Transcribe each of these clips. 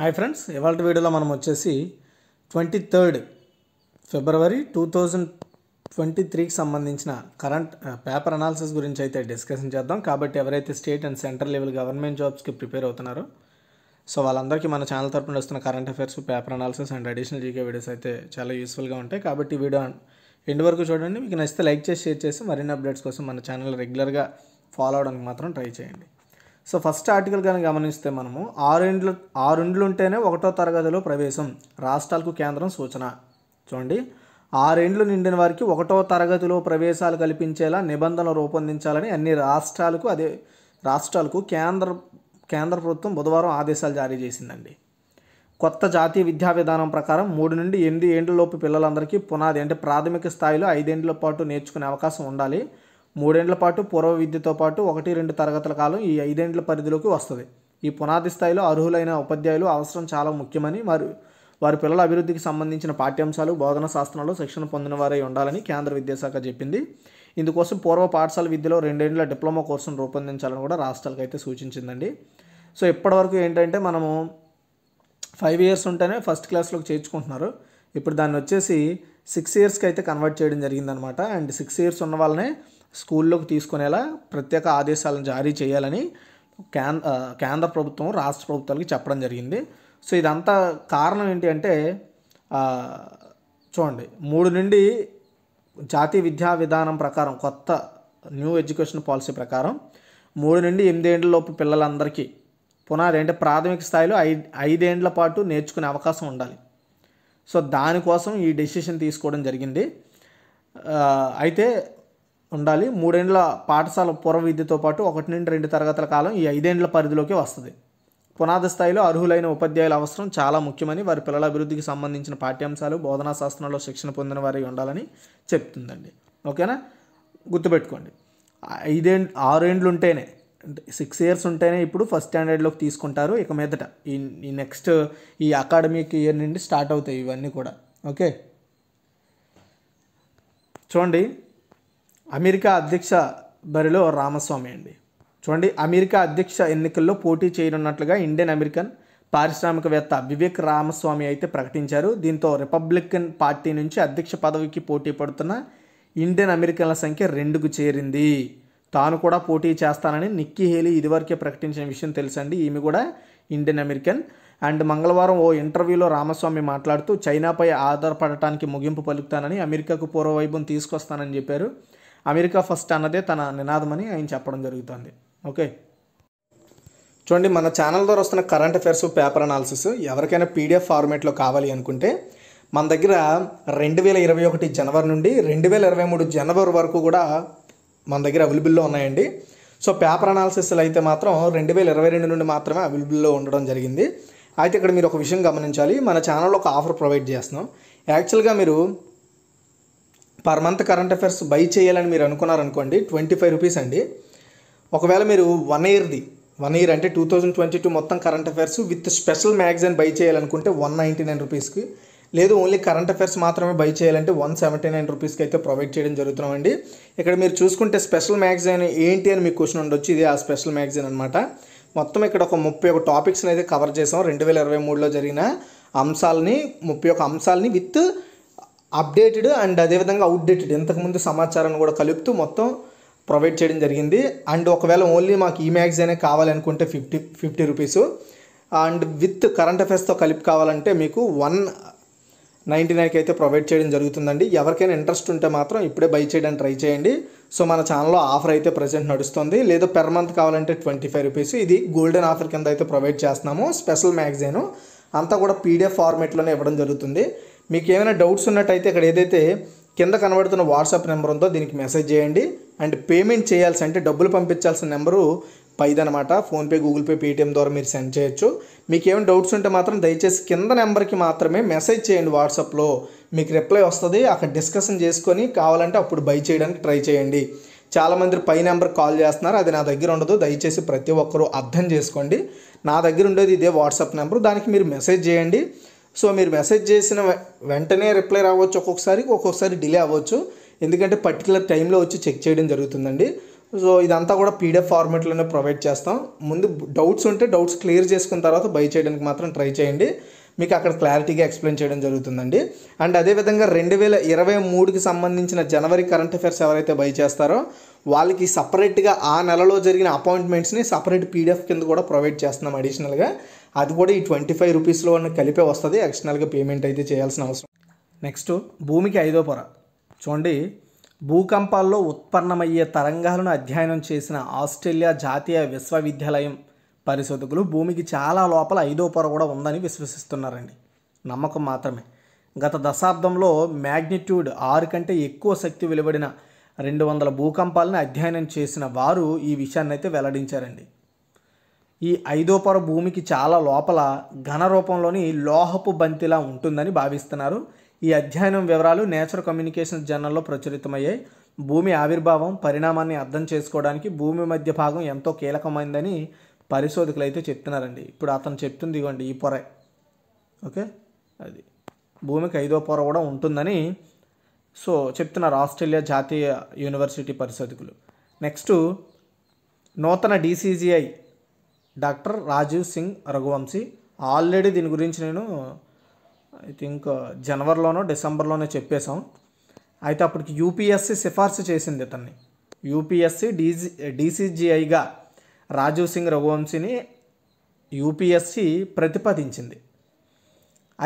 hi friends ఇవాళ వీడియోలో మనం వచ్చేసి twenty third February two thousand twenty త్రీకి సంబంధించిన కరెంట్ పేపర్ అనాలిసిస్ గురించి అయితే డిస్కషన్ చేద్దాం కాబట్టి ఎవరైతే state and central level government జాబ్స్కి ప్రిపేర్ అవుతున్నారో సో వాళ్ళందరికీ మన ఛానల్ తరపున వస్తున్న current affairs paper analysis and additional GK videos అయితే చాలా యూస్ఫుల్గా ఉంటాయి కాబట్టి వీడియో ఎండ్ వరకు చూడండి మీకు నచ్చితే లైక్ చేసి షేర్ చేసి మరిన్ని అప్డేట్స్ కోసం మన ఛానల్ రెగ్యులర్గా ఫాలో అవడానికి మాత్రం ట్రై చేయండి సో ఫస్ట్ ఆర్టికల్ కానీ గమనిస్తే మనము ఆరుండ్లు ఆరుండ్లు ఉంటేనే ఒకటో తరగతిలో ప్రవేశం రాష్ట్రాలకు కేంద్రం సూచన చూడండి ఆరేండ్లు నిండిన వారికి ఒకటో తరగతిలో ప్రవేశాలు కల్పించేలా నిబంధనలు రూపొందించాలని అన్ని రాష్ట్రాలకు అదే రాష్ట్రాలకు కేంద్ర కేంద్ర ప్రభుత్వం బుధవారం ఆదేశాలు జారీ చేసిందండి కొత్త జాతీయ విద్యా విధానం ప్రకారం మూడు నుండి ఎనిమిది ఏండ్లలోపు పిల్లలందరికీ పునాది అంటే ప్రాథమిక స్థాయిలో ఐదేండ్ల పాటు నేర్చుకునే అవకాశం ఉండాలి మూడేండ్ల పాటు పూర్వ విద్యతో పాటు ఒకటి రెండు తరగతుల కాలం ఈ ఐదేండ్ల పరిధిలోకి వస్తుంది ఈ పునాది స్థాయిలో అర్హులైన ఉపాధ్యాయులు అవసరం చాలా ముఖ్యమని వారు వారి పిల్లల అభివృద్ధికి సంబంధించిన పాఠ్యాంశాలు బోధన శాస్త్రంలో శిక్షణ పొందిన వారై ఉండాలని కేంద్ర విద్యాశాఖ చెప్పింది ఇందుకోసం పూర్వ పాఠశాల విద్యలో రెండేండ్ల డిప్లొమా కోర్సును రూపొందించాలని కూడా రాష్ట్రాలకు అయితే సూచించిందండి సో ఇప్పటివరకు ఏంటంటే మనము ఫైవ్ ఇయర్స్ ఉంటేనే ఫస్ట్ క్లాస్లోకి చేర్చుకుంటున్నారు ఇప్పుడు దాన్ని వచ్చేసి సిక్స్ ఇయర్స్కి అయితే కన్వర్ట్ చేయడం జరిగిందనమాట అండ్ సిక్స్ ఇయర్స్ ఉన్న వాళ్ళనే స్కూల్లోకి తీసుకునేలా ప్రత్యేక ఆదేశాలను జారీ చేయాలని కేంద్ర కేంద్ర ప్రభుత్వం రాష్ట్ర ప్రభుత్వాలకి చెప్పడం జరిగింది సో ఇదంతా కారణం ఏంటి అంటే చూడండి మూడు నుండి జాతీయ విద్యా విధానం ప్రకారం కొత్త న్యూ ఎడ్యుకేషన్ పాలసీ ప్రకారం మూడు నుండి ఎనిమిదేండ్లలోపు పిల్లలందరికీ పునాది అంటే ప్రాథమిక స్థాయిలో ఐ ఐదేండ్ల పాటు నేర్చుకునే అవకాశం ఉండాలి సో దానికోసం ఈ డెసిషన్ తీసుకోవడం జరిగింది అయితే ఉండాలి మూడేండ్ల పాఠశాల పూర్వ విద్యతో పాటు ఒకటి నుండి రెండు తరగతుల కాలం ఈ ఐదేండ్ల పరిధిలోకి వస్తుంది పునాది స్థాయిలో అర్హులైన ఉపాధ్యాయుల అవసరం చాలా ముఖ్యమని వారి పిల్లల అభివృద్ధికి సంబంధించిన పాఠ్యాంశాలు బోధనా శాస్త్రంలో శిక్షణ పొందిన వారి ఉండాలని చెప్తుందండి ఓకేనా గుర్తుపెట్టుకోండి ఐదేండ్ ఆరేండ్లు ఉంటేనే సిక్స్ ఇయర్స్ ఉంటేనే ఇప్పుడు ఫస్ట్ స్టాండర్డ్లోకి తీసుకుంటారు ఇక మీదట ఈ ఈ నెక్స్ట్ ఈ అకాడమిక్ ఇయర్ నుండి స్టార్ట్ అవుతాయి ఇవన్నీ కూడా ఓకే చూడండి అమెరికా అధ్యక్ష బరిలో రామస్వామి అండి చూడండి అమెరికా అధ్యక్ష ఎన్నికల్లో పోటీ చేయనున్నట్లుగా ఇండియన్ అమెరికన్ పారిశ్రామికవేత్త వివేక్ రామస్వామి అయితే ప్రకటించారు దీంతో రిపబ్లికన్ పార్టీ నుంచి అధ్యక్ష పదవికి పోటీ పడుతున్న ఇండియన్ అమెరికన్ల సంఖ్య రెండుకు చేరింది తాను కూడా పోటీ చేస్తానని నిక్కీ హేలీ ఇదివరకే ప్రకటించిన విషయం తెలుసండి ఈమె కూడా ఇండియన్ అమెరికన్ అండ్ మంగళవారం ఓ ఇంటర్వ్యూలో రామస్వామి మాట్లాడుతూ చైనాపై ఆధారపడటానికి ముగింపు పలుకుతానని అమెరికాకు పూర్వవైభవం తీసుకొస్తానని చెప్పారు అమెరికా ఫస్ట్ అన్నదే తన నినాదమని ఆయన చెప్పడం జరుగుతుంది ఓకే చూడండి మన ఛానల్ ద్వారా వస్తున్న కరెంట్ అఫైర్స్ పేపర్ అనాలిసిస్ ఎవరికైనా పీడిఎఫ్ ఫార్మేట్లో కావాలి అనుకుంటే మన దగ్గర రెండు వేల ఇరవై ఒకటి జనవరి నుండి రెండు వేల ఇరవై మూడు జనవరి వరకు కూడా మన దగ్గర అవైలబుల్లో ఉన్నాయండి సో పేపర్ అనాలిసిస్లు అయితే మాత్రం రెండు వేల ఇరవై రెండు నుండి మాత్రమే అవైలబుల్లో ఉండడం జరిగింది అయితే ఇక్కడ మీరు ఒక విషయం గమనించాలి మన ఛానల్లో ఒక ఆఫర్ ప్రొవైడ్ చేస్తున్నాం యాక్చువల్గా మీరు per month current affairs buy చేయాలని మీరు అనుకున్నారనుకోండి ట్వంటీ ఫైవ్ రూపీస్ అండి ఒకవేళ మీరు వన్ ఇయర్ది వన్ ఇయర్ అంటే టూ థౌజండ్ ట్వంటీ టూ మొత్తం current affairs with special magazine buy చేయాలనుకుంటే వన్ నైంటీ నైన్ రూపీస్కి లేదు ఓన్లీ కరెంట్ అఫైర్స్ మాత్రమే బై చేయాలంటే వన్ సెవెంటీ నైన్ రూపీస్కి అయితే ప్రొవైడ్ చేయడం జరుగుతున్నామండి ఇక్కడ మీరు చూసుకుంటే స్పెషల్ మ్యాగజైన్ ఏంటి అని మీకు క్వశ్చన్ ఉండొచ్చు ఇది ఆ స్పెషల్ మ్యాగజైన్ అనమాట మొత్తం ఇక్కడ ఒక ముప్పై ఒక టాపిక్స్ని అయితే కవర్ చేసాం రెండు వేల ఇరవై మూడులో జరిగిన అంశాలని ముప్పై ఒక అంశాలని విత్ అప్డేటెడ్ అండ్ అదేవిధంగా అవుట్డేటెడ్ ఇంతకుముందు సమాచారాన్ని కూడా కలుపుతూ మొత్తం ప్రొవైడ్ చేయడం జరిగింది అండ్ ఒకవేళ ఓన్లీ మాకు ఈ మ్యాగజైనే కావాలనుకుంటే fifty fifty rupees and with current అఫేర్స్తో కలిపి కావాలంటే మీకు వన్ నైంటీ నైన్కి అయితే ప్రొవైడ్ చేయడం జరుగుతుందండి ఎవరికైనా ఇంట్రెస్ట్ ఉంటే మాత్రం ఇప్పుడే బై చేయడానికి ట్రై చేయండి సో మన ఛానల్లో ఆఫర్ అయితే ప్రజెంట్ నడుస్తుంది లేదా పెర్ మంత్ కావాలంటే ట్వంటీ ఫైవ్ రూపీస్ ఇది గోల్డెన్ ఆఫర్ కింద అయితే ప్రొవైడ్ చేస్తున్నాము స్పెషల్ మ్యాగజైన్ అంతా కూడా పీడిఎఫ్ ఫార్మేట్లోనే ఇవ్వడం జరుగుతుంది మీకు ఏమైనా డౌట్స్ ఉన్నట్టయితే ఇక్కడ ఏదైతే కింద కనబడుతున్న వాట్సాప్ నెంబర్ ఉందో దీనికి మెసేజ్ చేయండి అండ్ పేమెంట్ చేయాల్సి అంటే డబ్బులు పంపించాల్సిన నెంబరు పైదనమాట ఫోన్పే గూగుల్ పే పేటిఎం ద్వారా మీరు సెండ్ చేయొచ్చు మీకు ఏమైనా డౌట్స్ ఉంటే మాత్రం దయచేసి కింద నెంబర్కి మాత్రమే మెసేజ్ చేయండి వాట్సాప్లో మీకు రిప్లై వస్తుంది అక్కడ డిస్కషన్ చేసుకొని కావాలంటే అప్పుడు బై చేయడానికి ట్రై చేయండి చాలామంది పై నెంబర్ కాల్ చేస్తున్నారు అది నా దగ్గర ఉండదు దయచేసి ప్రతి ఒక్కరూ అర్థం చేసుకోండి నా దగ్గర ఉండేది ఇదే వాట్సాప్ నెంబరు దానికి మీరు మెసేజ్ చేయండి సో మీరు మెసేజ్ చేసిన వెంటనే రిప్లై రావచ్చు ఒక్కొక్కసారి ఒక్కొక్కసారి డిలే అవ్వచ్చు ఎందుకంటే పర్టికులర్ టైంలో వచ్చి చెక్ చేయడం జరుగుతుందండి సో ఇదంతా కూడా పీడిఎఫ్ ఫార్మేట్లోనే ప్రొవైడ్ చేస్తాం ముందు డౌట్స్ ఉంటే డౌట్స్ క్లియర్ చేసుకున్న తర్వాత బై చేయడానికి మాత్రం ట్రై చేయండి మీకు అక్కడ క్లారిటీగా ఎక్స్ప్లెయిన్ చేయడం జరుగుతుందండి అండ్ అదేవిధంగా రెండు వేల ఇరవై మూడుకి సంబంధించిన జనవరి కరెంట్ అఫైర్స్ ఎవరైతే బై చేస్తారో వాళ్ళకి సపరేట్గా ఆ నెలలో జరిగిన అపాయింట్మెంట్స్ని సపరేట్ పీడిఎఫ్ కింద కూడా ప్రొవైడ్ చేస్తున్నాం అడిషనల్గా అది కూడా ఈ ట్వంటీ ఫైవ్ రూపీస్లో కలిపే వస్తుంది ఎక్స్టర్నల్గా పేమెంట్ అయితే చేయాల్సిన అవసరం నెక్స్ట్ భూమికి ఐదో పొర చూడండి భూకంపాల్లో ఉత్పన్నమయ్యే తరంగాలను అధ్యయనం చేసిన ఆస్ట్రేలియా జాతీయ విశ్వవిద్యాలయం పరిశోధకులు భూమికి చాలా లోపల ఐదో పొర కూడా ఉందని విశ్వసిస్తున్నారండి నమ్మకం మాత్రమే గత దశాబ్దంలో మ్యాగ్నిట్యూడ్ ఆరు కంటే ఎక్కువ శక్తి వెలువడిన రెండు వందల భూకంపాలను అధ్యయనం చేసిన వారు ఈ విషయాన్నైతే వెల్లడించారండి ఈ ఐదో పొర భూమికి చాలా లోపల ఘన రూపంలోని లోహపు బంతిలా ఉంటుందని భావిస్తున్నారు ఈ అధ్యయనం వివరాలు నేచర్ కమ్యూనికేషన్స్ జర్నల్లో ప్రచురితమయ్యాయి భూమి ఆవిర్భావం పరిణామాన్ని అర్థం చేసుకోవడానికి భూమి మధ్య భాగం ఎంతో కీలకమైందని పరిశోధకులు అయితే చెప్తున్నారండి ఇప్పుడు అతను చెప్తుంది ఇవ్వండి ఈ పొర ఓకే అది భూమికి ఐదో పొర కూడా ఉంటుందని సో చెప్తున్నారు ఆస్ట్రేలియా జాతీయ యూనివర్సిటీ పరిశోధకులు నెక్స్ట్ నూతన DCGI doctor Rajeev Singh Raghuvanshi already దీని గురించి నేను ఐ థింక్ జనవరిలోనో డిసెంబర్లోనే చెప్పేశాం అయితే అప్పటికి యూపీఎస్సీ సిఫార్సు చేసింది ఇతన్ని యూపీఎస్సీ డీజీ డీసీజీఐగా రాజీవ్ సింగ్ రఘువంశీని యూపీఎస్సీ ప్రతిపాదించింది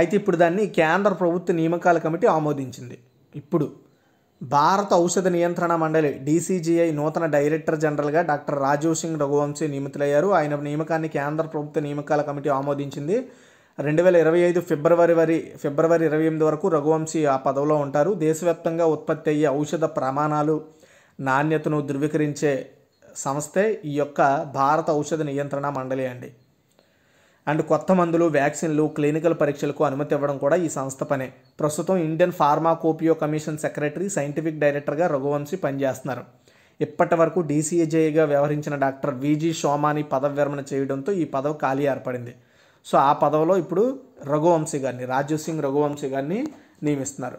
అయితే ఇప్పుడు దాన్ని కేంద్ర ప్రభుత్వ నియామకాల కమిటీ ఆమోదించింది ఇప్పుడు భారత ఔషధ నియంత్రణ మండలి డీసీజీఐ నూతన డైరెక్టర్ జనరల్గా డాక్టర్ రాజీవ్ సింగ్ రఘువంశీ నియమితులయ్యారు ఆయన నియమకాన్ని కేంద్ర ప్రభుత్వ నియమకాల కమిటీ ఆమోదించింది రెండు వేల ఇరవై ఐదు ఫిబ్రవరి వరి ఫిబ్రవరి ఇరవై ఎనిమిది వరకు రఘువంశీ ఆ పదవిలో ఉంటారు దేశవ్యాప్తంగా ఉత్పత్తి అయ్యే ఔషధ ప్రమాణాలు నాణ్యతను ధృవీకరించే సంస్థే ఈ యొక్క భారత ఔషధ నియంత్రణ మండలి అండి అండ్ కొత్త మందులు వ్యాక్సిన్లు క్లినికల్ పరీక్షలకు అనుమతి ఇవ్వడం కూడా ఈ సంస్థ పనే ప్రస్తుతం Indian pharmacopoeia commission secretary scientific డైరెక్టర్గా రఘువంశీ పనిచేస్తున్నారు ఇప్పటి వరకు డీసీఏజేఈగా వ్యవహరించిన డాక్టర్ విజీ షోమాని పదవి విరమణ చేయడంతో ఈ పదవి ఖాళీ ఏర్పడింది సో ఆ పదవిలో ఇప్పుడు రఘువంశీ గారిని రాజీవ్ సింగ్ రఘువంశీ గారిని నియమిస్తున్నారు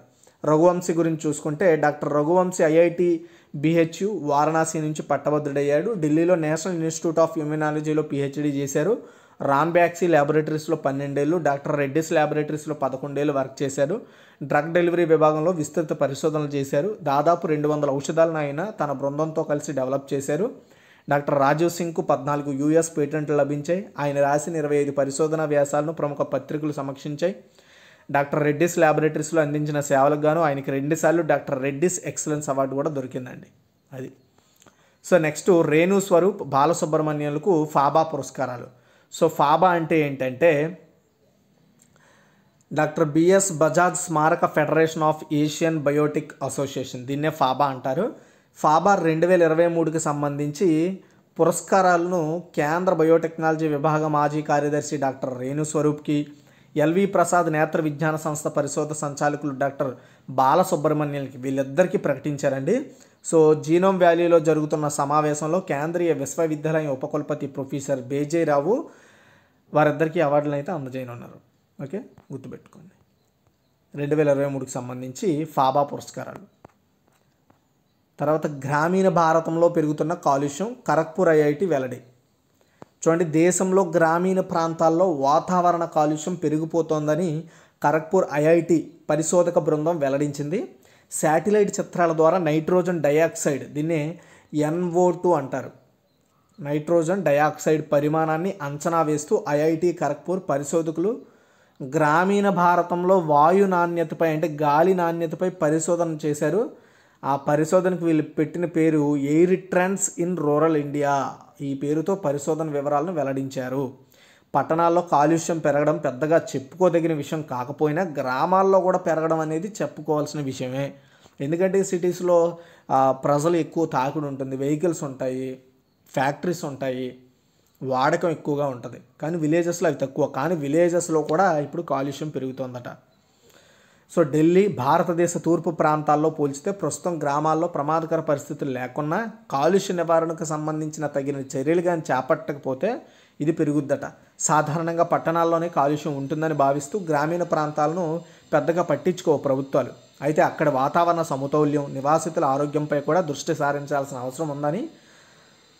రఘువంశీ గురించి చూసుకుంటే doctor Raghuvanshi IIT BHU Varanasi నుంచి పట్టభద్రుడయ్యాడు ఢిల్లీలో నేషనల్ ఇన్స్టిట్యూట్ ఆఫ్ హ్యూమినాలజీలో పిహెచ్డీ చేశారు రామ్బ్యాక్సీ ల్యాబొరేటరీస్లో పన్నెండేళ్ళు డాక్టర్ రెడ్డిస్ ల్యాబొరేటరీస్లో పదకొండేళ్ళు వర్క్ చేశారు డ్రగ్ డెలివరీ విభాగంలో విస్తృత పరిశోధనలు చేశారు దాదాపు రెండు వందల ఔషధాలను ఆయన తన బృందంతో కలిసి డెవలప్ చేశారు డాక్టర్ రాజీవ్ సింగ్కు పద్నాలుగు యూఎస్ పేటెంట్లు లభించాయి ఆయన రాసిన ఇరవై ఐదు పరిశోధనా వ్యాసాలను ప్రముఖ పత్రికలు సమీక్షించాయి డాక్టర్ రెడ్డిస్ ల్యాబొరేటరీస్లో అందించిన సేవలకు గాను ఆయనకి రెండుసార్లు డాక్టర్ రెడ్డిస్ ఎక్సలెన్స్ అవార్డు కూడా దొరికిందండి అది సో నెక్స్ట్ రేణు స్వరూప్ బాలసుబ్రహ్మణ్యంలకు ఫాబా పురస్కారాలు సో ఫాబా అంటే ఏంటంటే డాక్టర్ బిఎస్ బజాజ్ స్మారక federation of Asian biotic association దీన్నే ఫాబా అంటారు ఫాబా రెండు వేల ఇరవై మూడుకి సంబంధించి పురస్కారాలను కేంద్ర బయోటెక్నాలజీ విభాగ మాజీ కార్యదర్శి డాక్టర్ రేణు స్వరూప్కి ఎల్వి ప్రసాద్ నేత్ర విజ్ఞాన సంస్థ పరిశోధన సంచాలకులు డాక్టర్ బాలసుబ్రహ్మణ్యులకి వీళ్ళిద్దరికీ ప్రకటించారండి సో జీనోమ్ వ్యాలీలో జరుగుతున్న సమావేశంలో కేంద్రీయ విశ్వవిద్యాలయం ఉపకులపతి ప్రొఫెసర్ బేజే రావు వారిద్దరికీ అవార్డులను అయితే అందజేయనున్నారు ఓకే గుర్తుపెట్టుకోండి రెండు వేల ఇరవై మూడుకి సంబంధించి ఫాబా పురస్కారాలు తర్వాత గ్రామీణ భారతంలో పెరుగుతున్న కాలుష్యం ఖరగ్పూర్ ఐఐటి వెల్లడి చూడండి దేశంలో గ్రామీణ ప్రాంతాల్లో వాతావరణ కాలుష్యం పెరిగిపోతోందని ఖరగ్పూర్ ఐఐటి పరిశోధక బృందం వెల్లడించింది శాటిలైట్ చిత్రాల ద్వారా నైట్రోజన్ డయాక్సైడ్ దీన్ని ఎన్ఓ టూ అంటారు నైట్రోజన్ డయాక్సైడ్ పరిమాణాన్ని అంచనా వేస్తూ ఐఐటి ఖరగ్పూర్ పరిశోధకులు గ్రామీణ భారతంలో వాయు నాణ్యతపై అంటే గాలి నాణ్యతపై పరిశోధన చేశారు ఆ పరిశోధనకు వీళ్ళు పెట్టిన పేరు air trends in rural India ఈ పేరుతో పరిశోధన వివరాలను వెల్లడించారు పట్టణాల్లో కాలుష్యం పెరగడం పెద్దగా చెప్పుకోదగిన విషయం కాకపోయినా గ్రామాల్లో కూడా పెరగడం అనేది చెప్పుకోవాల్సిన విషయమే ఎందుకంటే సిటీస్లో ప్రజలు ఎక్కువ తాకుడు ఉంటుంది వెహికల్స్ ఉంటాయి ఫ్యాక్టరీస్ ఉంటాయి వాడకం ఎక్కువగా ఉంటుంది కానీ విలేజెస్లో అవి తక్కువ కానీ విలేజెస్లో కూడా ఇప్పుడు కాలుష్యం పెరుగుతుందట సో ఢిల్లీ భారతదేశ తూర్పు ప్రాంతాల్లో పోల్చితే ప్రస్తుతం గ్రామాల్లో ప్రమాదకర పరిస్థితులు లేకున్నా కాలుష్య నివారణకు సంబంధించిన తగిన చర్యలు కానీ చేపట్టకపోతే ఇది పెరుగుద్దట సాధారణంగా పట్టణాల్లోనే కాలుష్యం ఉంటుందని భావిస్తూ గ్రామీణ ప్రాంతాలను పెద్దగా పట్టించుకో ప్రభుత్వాలు అయితే అక్కడ వాతావరణ సమతౌల్యం నివాసితుల ఆరోగ్యంపై కూడా దృష్టి సారించాల్సిన అవసరం ఉందని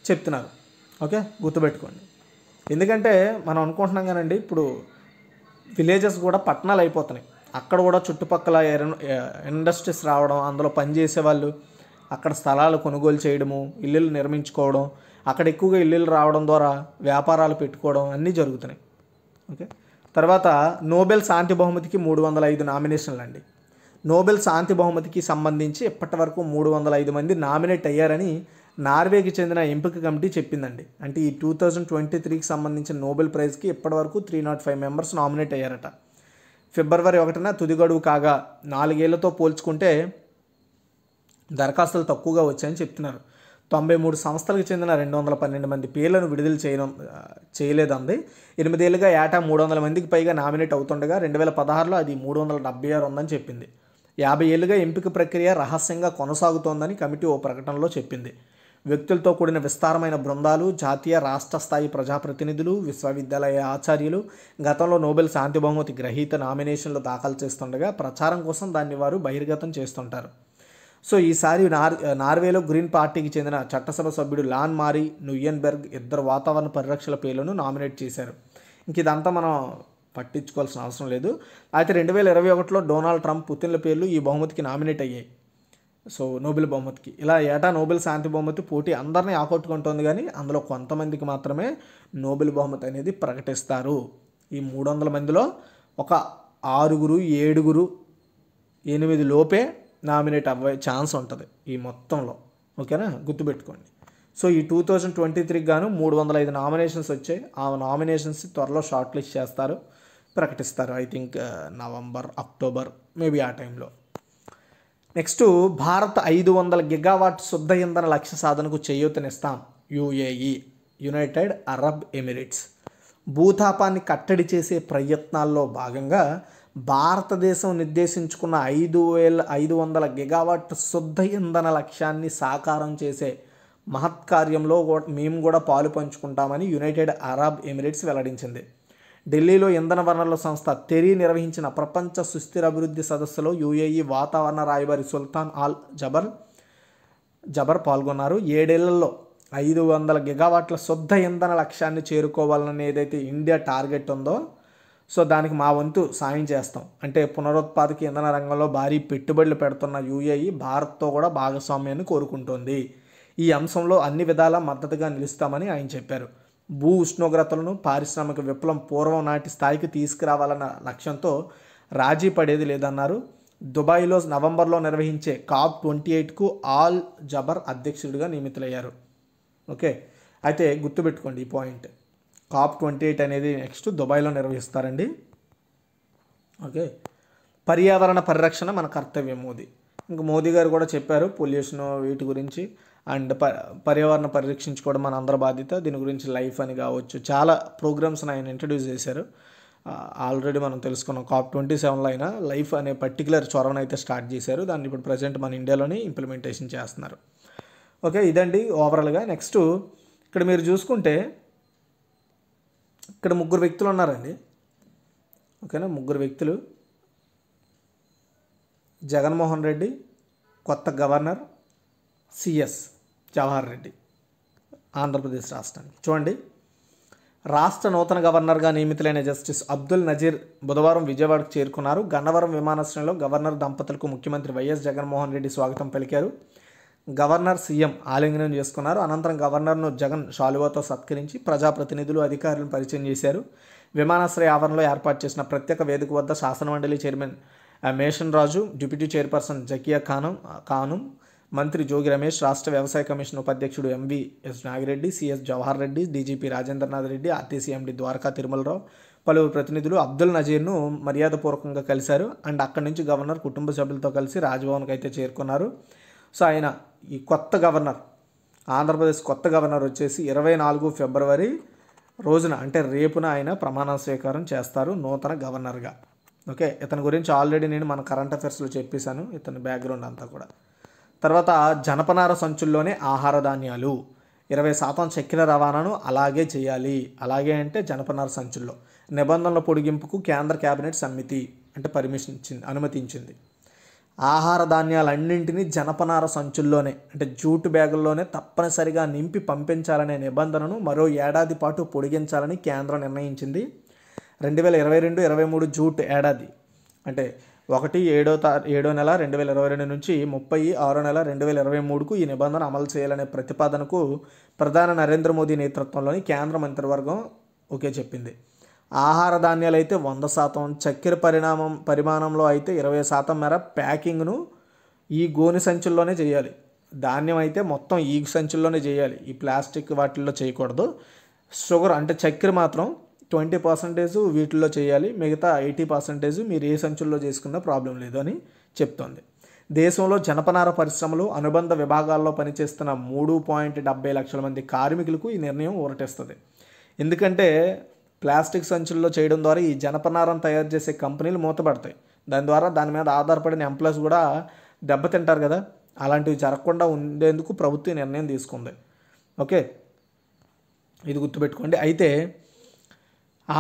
చెప్తున్నారు ఓకే గుర్తుపెట్టుకోండి ఎందుకంటే మనం అనుకుంటున్నాం కానండి ఇప్పుడు విలేజెస్ కూడా పట్టణాలు అయిపోతున్నాయి అక్కడ కూడా చుట్టుపక్కల ఇండస్ట్రీస్ రావడం అందులో పనిచేసే వాళ్ళు అక్కడ స్థలాలు కొనుగోలు చేయడము ఇల్లులు నిర్మించుకోవడం అక్కడ ఎక్కువగా ఇల్లు రావడం ద్వారా వ్యాపారాలు పెట్టుకోవడం అన్నీ జరుగుతున్నాయి ఓకే తర్వాత నోబెల్ శాంతి బహుమతికి మూడు వందల ఐదు నామినేషన్లు అండి నోబెల్ శాంతి బహుమతికి సంబంధించి ఎప్పటి వరకు మూడు వందల ఐదు మంది నామినేట్ అయ్యారని నార్వేకి చెందిన ఎంపిక కమిటీ చెప్పిందండి అంటే ఈ టూ థౌజండ్ ట్వంటీ త్రీకి సంబంధించిన నోబెల్ ప్రైజ్కి ఇప్పటి వరకు three nought five members nominate అయ్యారట ఫిబ్రవరి ఒకటిన తుది గడువు కాగా నాలుగేళ్లతో పోల్చుకుంటే దరఖాస్తులు తక్కువగా వచ్చాయని చెప్తున్నారు తొంభై మూడు సంస్థలకు చెందిన రెండు వందల పన్నెండు మంది పేర్లను విడుదల చేయడం చేయలేదంది ఎనిమిదేళ్లుగా ఏటా మూడు వందల మందికి పైగా నామినేట్ అవుతుండగా రెండు వేల పదహారులో అది మూడు వందల డెబ్బై ఆరు ఉందని చెప్పింది యాభై ఏళ్ళుగా ఎంపిక ప్రక్రియ రహస్యంగా కొనసాగుతోందని కమిటీ ఓ ప్రకటనలో చెప్పింది వ్యక్తులతో కూడిన విస్తారమైన బృందాలు జాతీయ రాష్ట్ర స్థాయి ప్రజాప్రతినిధులు విశ్వవిద్యాలయ ఆచార్యులు గతంలో నోబెల్ శాంతి బహుమతి గ్రహీత నామినేషన్లు దాఖలు చేస్తుండగా ప్రచారం కోసం దాన్ని వారు బహిర్గతం చేస్తుంటారు సో ఈసారి నార్ నార్వేలో గ్రీన్ పార్టీకి చెందిన చట్టసభ సభ్యుడు లాన్ మారీ నుయ్యన్బెర్గ్ ఇద్దరు వాతావరణ పరిరక్షణ పేర్లను నామినేట్ చేశారు ఇంక ఇదంతా మనం పట్టించుకోవాల్సిన అవసరం లేదు అయితే రెండు వేల ఇరవై ఒకటిలో డొనాల్డ్ ట్రంప్ పుతిన్ల పేర్లు ఈ బహుమతికి నామినేట్ అయ్యాయి సో నోబెల్ బహుమతికి ఇలా ఏటా నోబెల్ శాంతి బహుమతి పోటీ అందరినీ ఆకట్టుకుంటుంది కానీ అందులో కొంతమందికి మాత్రమే నోబెల్ బహుమతి అనేది ప్రకటిస్తారు ఈ మూడు వందల మందిలో ఒక ఆరుగురు ఏడుగురు ఎనిమిది లోపే నామినేట్ అవ్వే ఛాన్స్ ఉంటుంది ఈ మొత్తంలో ఓకేనా గుర్తుపెట్టుకోండి సో ఈ టూ థౌజండ్ ట్వంటీ త్రీకి గాను మూడు వందల ఐదు నామినేషన్స్ వచ్చాయి ఆ నామినేషన్స్ త్వరలో షార్ట్ లిస్ట్ చేస్తారు ప్రకటిస్తారు I think November October maybe ఆ టైంలో నెక్స్ట్ భారత్ ఐదు వందల గిగావాట్ శుద్ధ ఇంధన లక్ష్య సాధనకు చేయూతనిస్తాం యుఏఈ యునైటెడ్ అరబ్ ఎమిరేట్స్ భూతాపాన్ని కట్టడి చేసే ప్రయత్నాల్లో భాగంగా భారతదేశం నిర్దేశించుకున్న ఐదు వేల ఐదు వందల గిగావాట్ శుద్ధ ఇంధన లక్ష్యాన్ని సాకారం చేసే మహత్కార్యంలో మేము కూడా పాలు పంచుకుంటామని యునైటెడ్ అరబ్ ఎమిరేట్స్ వెల్లడించింది ఢిల్లీలో ఇంధన వనరుల సంస్థ తెరి నిర్వహించిన ప్రపంచ సుస్థిర అభివృద్ధి సదస్సులో యుఏఈ వాతావరణ రాయబారి సుల్తాన్ ఆల్ జబర్ జబర్ పాల్గొన్నారు ఏడేళ్లలో ఐదు వందల గిగావాట్ల శుద్ధ ఇంధన లక్ష్యాన్ని చేరుకోవాలనేదైతే ఇండియా టార్గెట్ ఉందో సో దానికి మా వంతు సాయం చేస్తాం అంటే పునరుత్పాదక ఇంధన రంగంలో భారీ పెట్టుబడులు పెడుతున్న యూఏఈ భారత్తో కూడా భాగస్వామ్యాన్ని కోరుకుంటోంది ఈ అంశంలో అన్ని విధాల మద్దతుగా నిలుస్తామని ఆయన చెప్పారు భూ ఉష్ణోగ్రతలను పారిశ్రామిక విప్లవం పూర్వం నాటి స్థాయికి తీసుకురావాలన్న లక్ష్యంతో రాజీ పడేది లేదన్నారు దుబాయ్లో నవంబర్లో నిర్వహించే కాప్ ట్వంటీ ఎయిట్కు ఆల్ జబర్ అధ్యక్షుడిగా నియమితులయ్యారు ఓకే అయితే గుర్తుపెట్టుకోండి ఈ పాయింట్ కాప్ ట్వంటీ ఎయిట్ అనేది నెక్స్ట్ దుబాయ్లో నిర్వహిస్తారండి ఓకే పర్యావరణ పరిరక్షణ మన కర్తవ్యం మోదీ ఇంకా మోదీ గారు కూడా చెప్పారు పొల్యూషన్ వీటి గురించి అండ్ ప పర్యావరణ పరిరక్షించుకోవడం మన అందరి బాధ్యత దీని గురించి లైఫ్ అని కావచ్చు చాలా ప్రోగ్రామ్స్ని ఆయన ఇంట్రడ్యూస్ చేశారు ఆల్రెడీ మనం తెలుసుకున్నాం కాప్ ట్వంటీ సెవెన్లో అయినా లైఫ్ అనే పర్టికులర్ చొరవను అయితే స్టార్ట్ చేశారు దాన్ని ఇప్పుడు ప్రజెంట్ మన ఇండియాలోనే ఇంప్లిమెంటేషన్ చేస్తున్నారు ఓకే ఇదండి ఓవరాల్గా నెక్స్ట్ ఇక్కడ మీరు చూసుకుంటే ఇక్కడ ముగ్గురు వ్యక్తులు ఉన్నారండి ఓకేనా ముగ్గురు వ్యక్తులు జగన్మోహన్ రెడ్డి కొత్త గవర్నర్ సిఎస్ జవహర్ రెడ్డి ఆంధ్రప్రదేశ్ రాష్ట్రానికి చూడండి రాష్ట్ర నూతన గవర్నర్గా నియమితులైన జస్టిస్ అబ్దుల్ నజీర్ బుధవారం విజయవాడకు చేరుకున్నారు గన్నవరం విమానాశ్రయంలో గవర్నర్ దంపతులకు ముఖ్యమంత్రి వైఎస్ జగన్మోహన్ రెడ్డి స్వాగతం పలికారు గవర్నర్ సీఎం ఆలింగనం చేసుకున్నారు అనంతరం గవర్నర్ను జగన్ షాలువాతో సత్కరించి ప్రజాప్రతినిధులు అధికారులను పరిచయం చేశారు విమానాశ్రయ ఆవరణలో ఏర్పాటు చేసిన ప్రత్యేక వేదిక వద్ద శాసనమండలి chairman Moshen Raju deputy chairperson Zakia Khanam Khanam మంత్రి జోగి రమేష్ రాష్ట్ర వ్యవసాయ కమిషన్ ఉపాధ్యక్షుడు MV S Nagireddy CS Jawahar Reddy DGP Rajendranath Reddy RTC MD Dwaraka Tirumala Rao పలువురు ప్రతినిధులు అబ్దుల్ నజీర్ను మర్యాదపూర్వకంగా కలిశారు అండ్ అక్కడి నుంచి గవర్నర్ కుటుంబ సభ్యులతో కలిసి రాజ్భవన్కి అయితే చేరుకున్నారు సో ఆయన ఈ కొత్త గవర్నర్ ఆంధ్రప్రదేశ్ కొత్త గవర్నర్ వచ్చేసి ఇరవై నాలుగు ఫిబ్రవరి రోజున అంటే రేపున ఆయన ప్రమాణ స్వీకారం చేస్తారు నూతన గవర్నర్గా ఓకే ఇతని గురించి ఆల్రెడీ నేను మన కరెంట్ అఫైర్స్లో చెప్పేశాను ఇతని బ్యాక్గ్రౌండ్ అంతా కూడా తర్వాత జనపనార సంచుల్లోనే ఆహార ధాన్యాలు ఇరవై శాతం చక్కెర రవాణాను అలాగే చేయాలి అలాగే అంటే జనపనార సంచుల్లో నిబంధనల పొడిగింపుకు కేంద్ర కేబినెట్ సమితి అంటే పర్మిషన్ ఇచ్చింది అనుమతించింది ఆహార ధాన్యాలన్నింటినీ జనపనార సంచుల్లోనే అంటే జూటు బ్యాగుల్లోనే తప్పనిసరిగా నింపి పంపించాలనే నిబంధనను మరో ఏడాది పాటు పొడిగించాలని కేంద్రం నిర్ణయించింది రెండు వేల ఇరవై రెండు ఇరవై మూడు జూట్ ఏడాది అంటే ఒకటి ఏడో తా ఏడో నెల రెండు వేల ఇరవై రెండు నుంచి ముప్పై ఆరో నెల రెండు వేల ఇరవై మూడుకు ఈ నిబంధన అమలు చేయాలనే ప్రతిపాదనకు ప్రధాని నరేంద్ర మోదీ నేతృత్వంలోని కేంద్ర మంత్రివర్గం ఓకే చెప్పింది ఆహార ధాన్యాలు అయితే వంద శాతం చక్కెర పరిణామం పరిమాణంలో అయితే ఇరవై శాతం మేర ప్యాకింగ్ను ఈ గోని సంచుల్లోనే చేయాలి ధాన్యం అయితే మొత్తం ఈ సంచుల్లోనే చేయాలి ఈ ప్లాస్టిక్ వాటిల్లో చేయకూడదు షుగర్ అంటే చక్కెర మాత్రం ట్వంటీ పర్సంటేజ్ వీటిల్లో చేయాలి మిగతా ఎయిటీ పర్సంటేజ్ మీరు ఏ సంచుల్లో చేసుకున్నా ప్రాబ్లం లేదు అని చెప్తోంది దేశంలో జనపనార పరిశ్రమలు అనుబంధ విభాగాల్లో పనిచేస్తున్న మూడు పాయింట్ డెబ్బై లక్షల మంది కార్మికులకు ఈ నిర్ణయం ఊరటేస్తుంది ఎందుకంటే ప్లాస్టిక్ సంచుల్లో చేయడం ద్వారా ఈ జనపనారం తయారు చేసే కంపెనీలు మూతపడతాయి దాని ద్వారా దాని మీద ఆధారపడిన ఎంప్లాయీస్ కూడా దెబ్బతింటారు కదా అలాంటివి జరగకుండా ఉండేందుకు ప్రభుత్వం నిర్ణయం తీసుకుంది ఓకే ఇది గుర్తుపెట్టుకోండి అయితే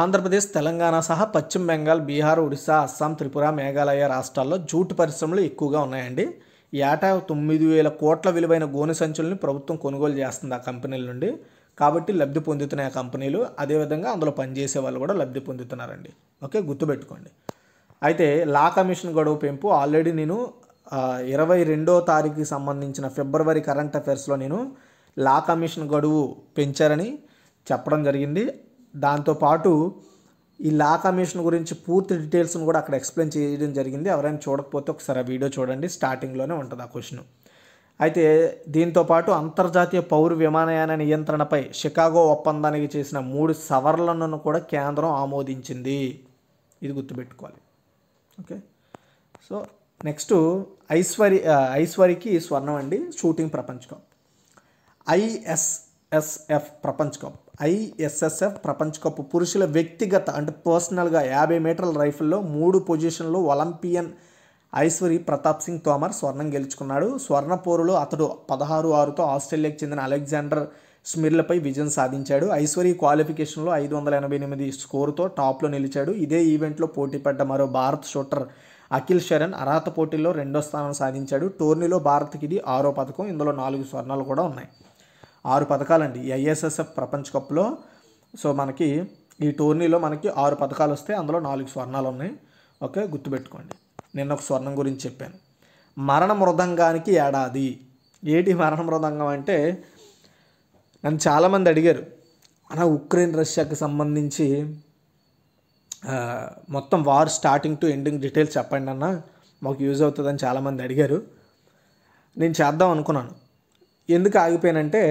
ఆంధ్రప్రదేశ్ తెలంగాణ సహా పశ్చిమ బెంగాల్ బీహార్ ఒడిశా అస్సాం త్రిపుర మేఘాలయ రాష్ట్రాల్లో జూటు పరిశ్రమలు ఎక్కువగా ఉన్నాయండి ఏటా తొమ్మిది వేల కోట్ల విలువైన గోనె సంచుల్ని ప్రభుత్వం కొనుగోలు చేస్తుంది ఆ కంపెనీల నుండి కాబట్టి లబ్ధి పొందుతున్నాయి ఆ కంపెనీలు అదేవిధంగా అందులో పనిచేసే వాళ్ళు కూడా లబ్ధి పొందుతున్నారండి ఓకే గుర్తుపెట్టుకోండి అయితే లా కమిషన్ గడువు పెంపు ఆల్రెడీ నేను ఇరవై రెండో తారీఖుకి సంబంధించిన ఫిబ్రవరి కరెంట్ అఫైర్స్లో నేను లా కమిషన్ గడువు పెంచారని చెప్పడం జరిగింది దాంతోపాటు ఈ లా కమిషన్ గురించి పూర్తి డీటెయిల్స్ను కూడా అక్కడ ఎక్స్ప్లెయిన్ చేయడం జరిగింది ఎవరైనా చూడకపోతే ఒకసారి ఆ వీడియో చూడండి స్టార్టింగ్లోనే ఉంటుంది ఆ క్వశ్చన్ అయితే దీంతో పాటు అంతర్జాతీయ పౌర విమానయాన నియంత్రణపై షికాగో ఒప్పందానికి చేసిన మూడు సవరణలను కూడా కేంద్రం ఆమోదించింది ఇది గుర్తుపెట్టుకోవాలి ఓకే సో నెక్స్ట్ ఐశ్వరి ఐశ్వరికి స్వర్ణం అండి షూటింగ్ ప్రపంచ కప్ ఐఎస్ఎస్ఎఫ్ ప్రపంచ కప్ ఐఎస్ఎస్ఎఫ్ ప్రపంచ కప్ పురుషుల వ్యక్తిగత అంటే పర్సనల్గా యాభై మీటర్ల రైఫిల్లో మూడు పొజిషన్లో ఒలింపియన్ ఐశ్వరి ప్రతాప్ సింగ్ తోమర్ స్వర్ణం గెలుచుకున్నాడు స్వర్ణ పోరులో అతడు పదహారు ఆరుతో ఆస్ట్రేలియాకు చెందిన అలెగ్జాండర్ స్మిర్లపై విజయం సాధించాడు ఐశ్వరి క్వాలిఫికేషన్లో ఐదు వందల ఎనభై ఎనిమిది స్కోరుతో టాప్లో నిలిచాడు ఇదే ఈవెంట్లో పోటీపడ్డ మరో భారత్ షూటర్ అఖిల్ శరణ్ అర్హత పోటీల్లో రెండో స్థానం సాధించాడు టోర్నీలో భారత్కి ఇది ఆరో పథకం ఇందులో నాలుగు స్వర్ణాలు కూడా ఉన్నాయి ఆరు పథకాలండి ఐఎస్ఎస్ఎఫ్ ప్రపంచ కప్లో సో మనకి ఈ టోర్నీలో మనకి ఆరు పథకాలు వస్తే అందులో నాలుగు స్వర్ణాలు ఉన్నాయి ఓకే గుర్తుపెట్టుకోండి నిన్న ఒక స్వర్ణం గురించి చెప్పాను మరణ మృదంగానికి ఏడాది ఏటి మరణ మృదంగం అంటే నన్ను చాలామంది అడిగారు అలా ఉక్రెయిన్ రష్యాకి సంబంధించి మొత్తం war starting to ending details చెప్పండి అన్న మాకు యూజ్ అవుతుందని చాలామంది అడిగారు నేను చేద్దాం అనుకున్నాను ఎందుకు ఆగిపోయానంటే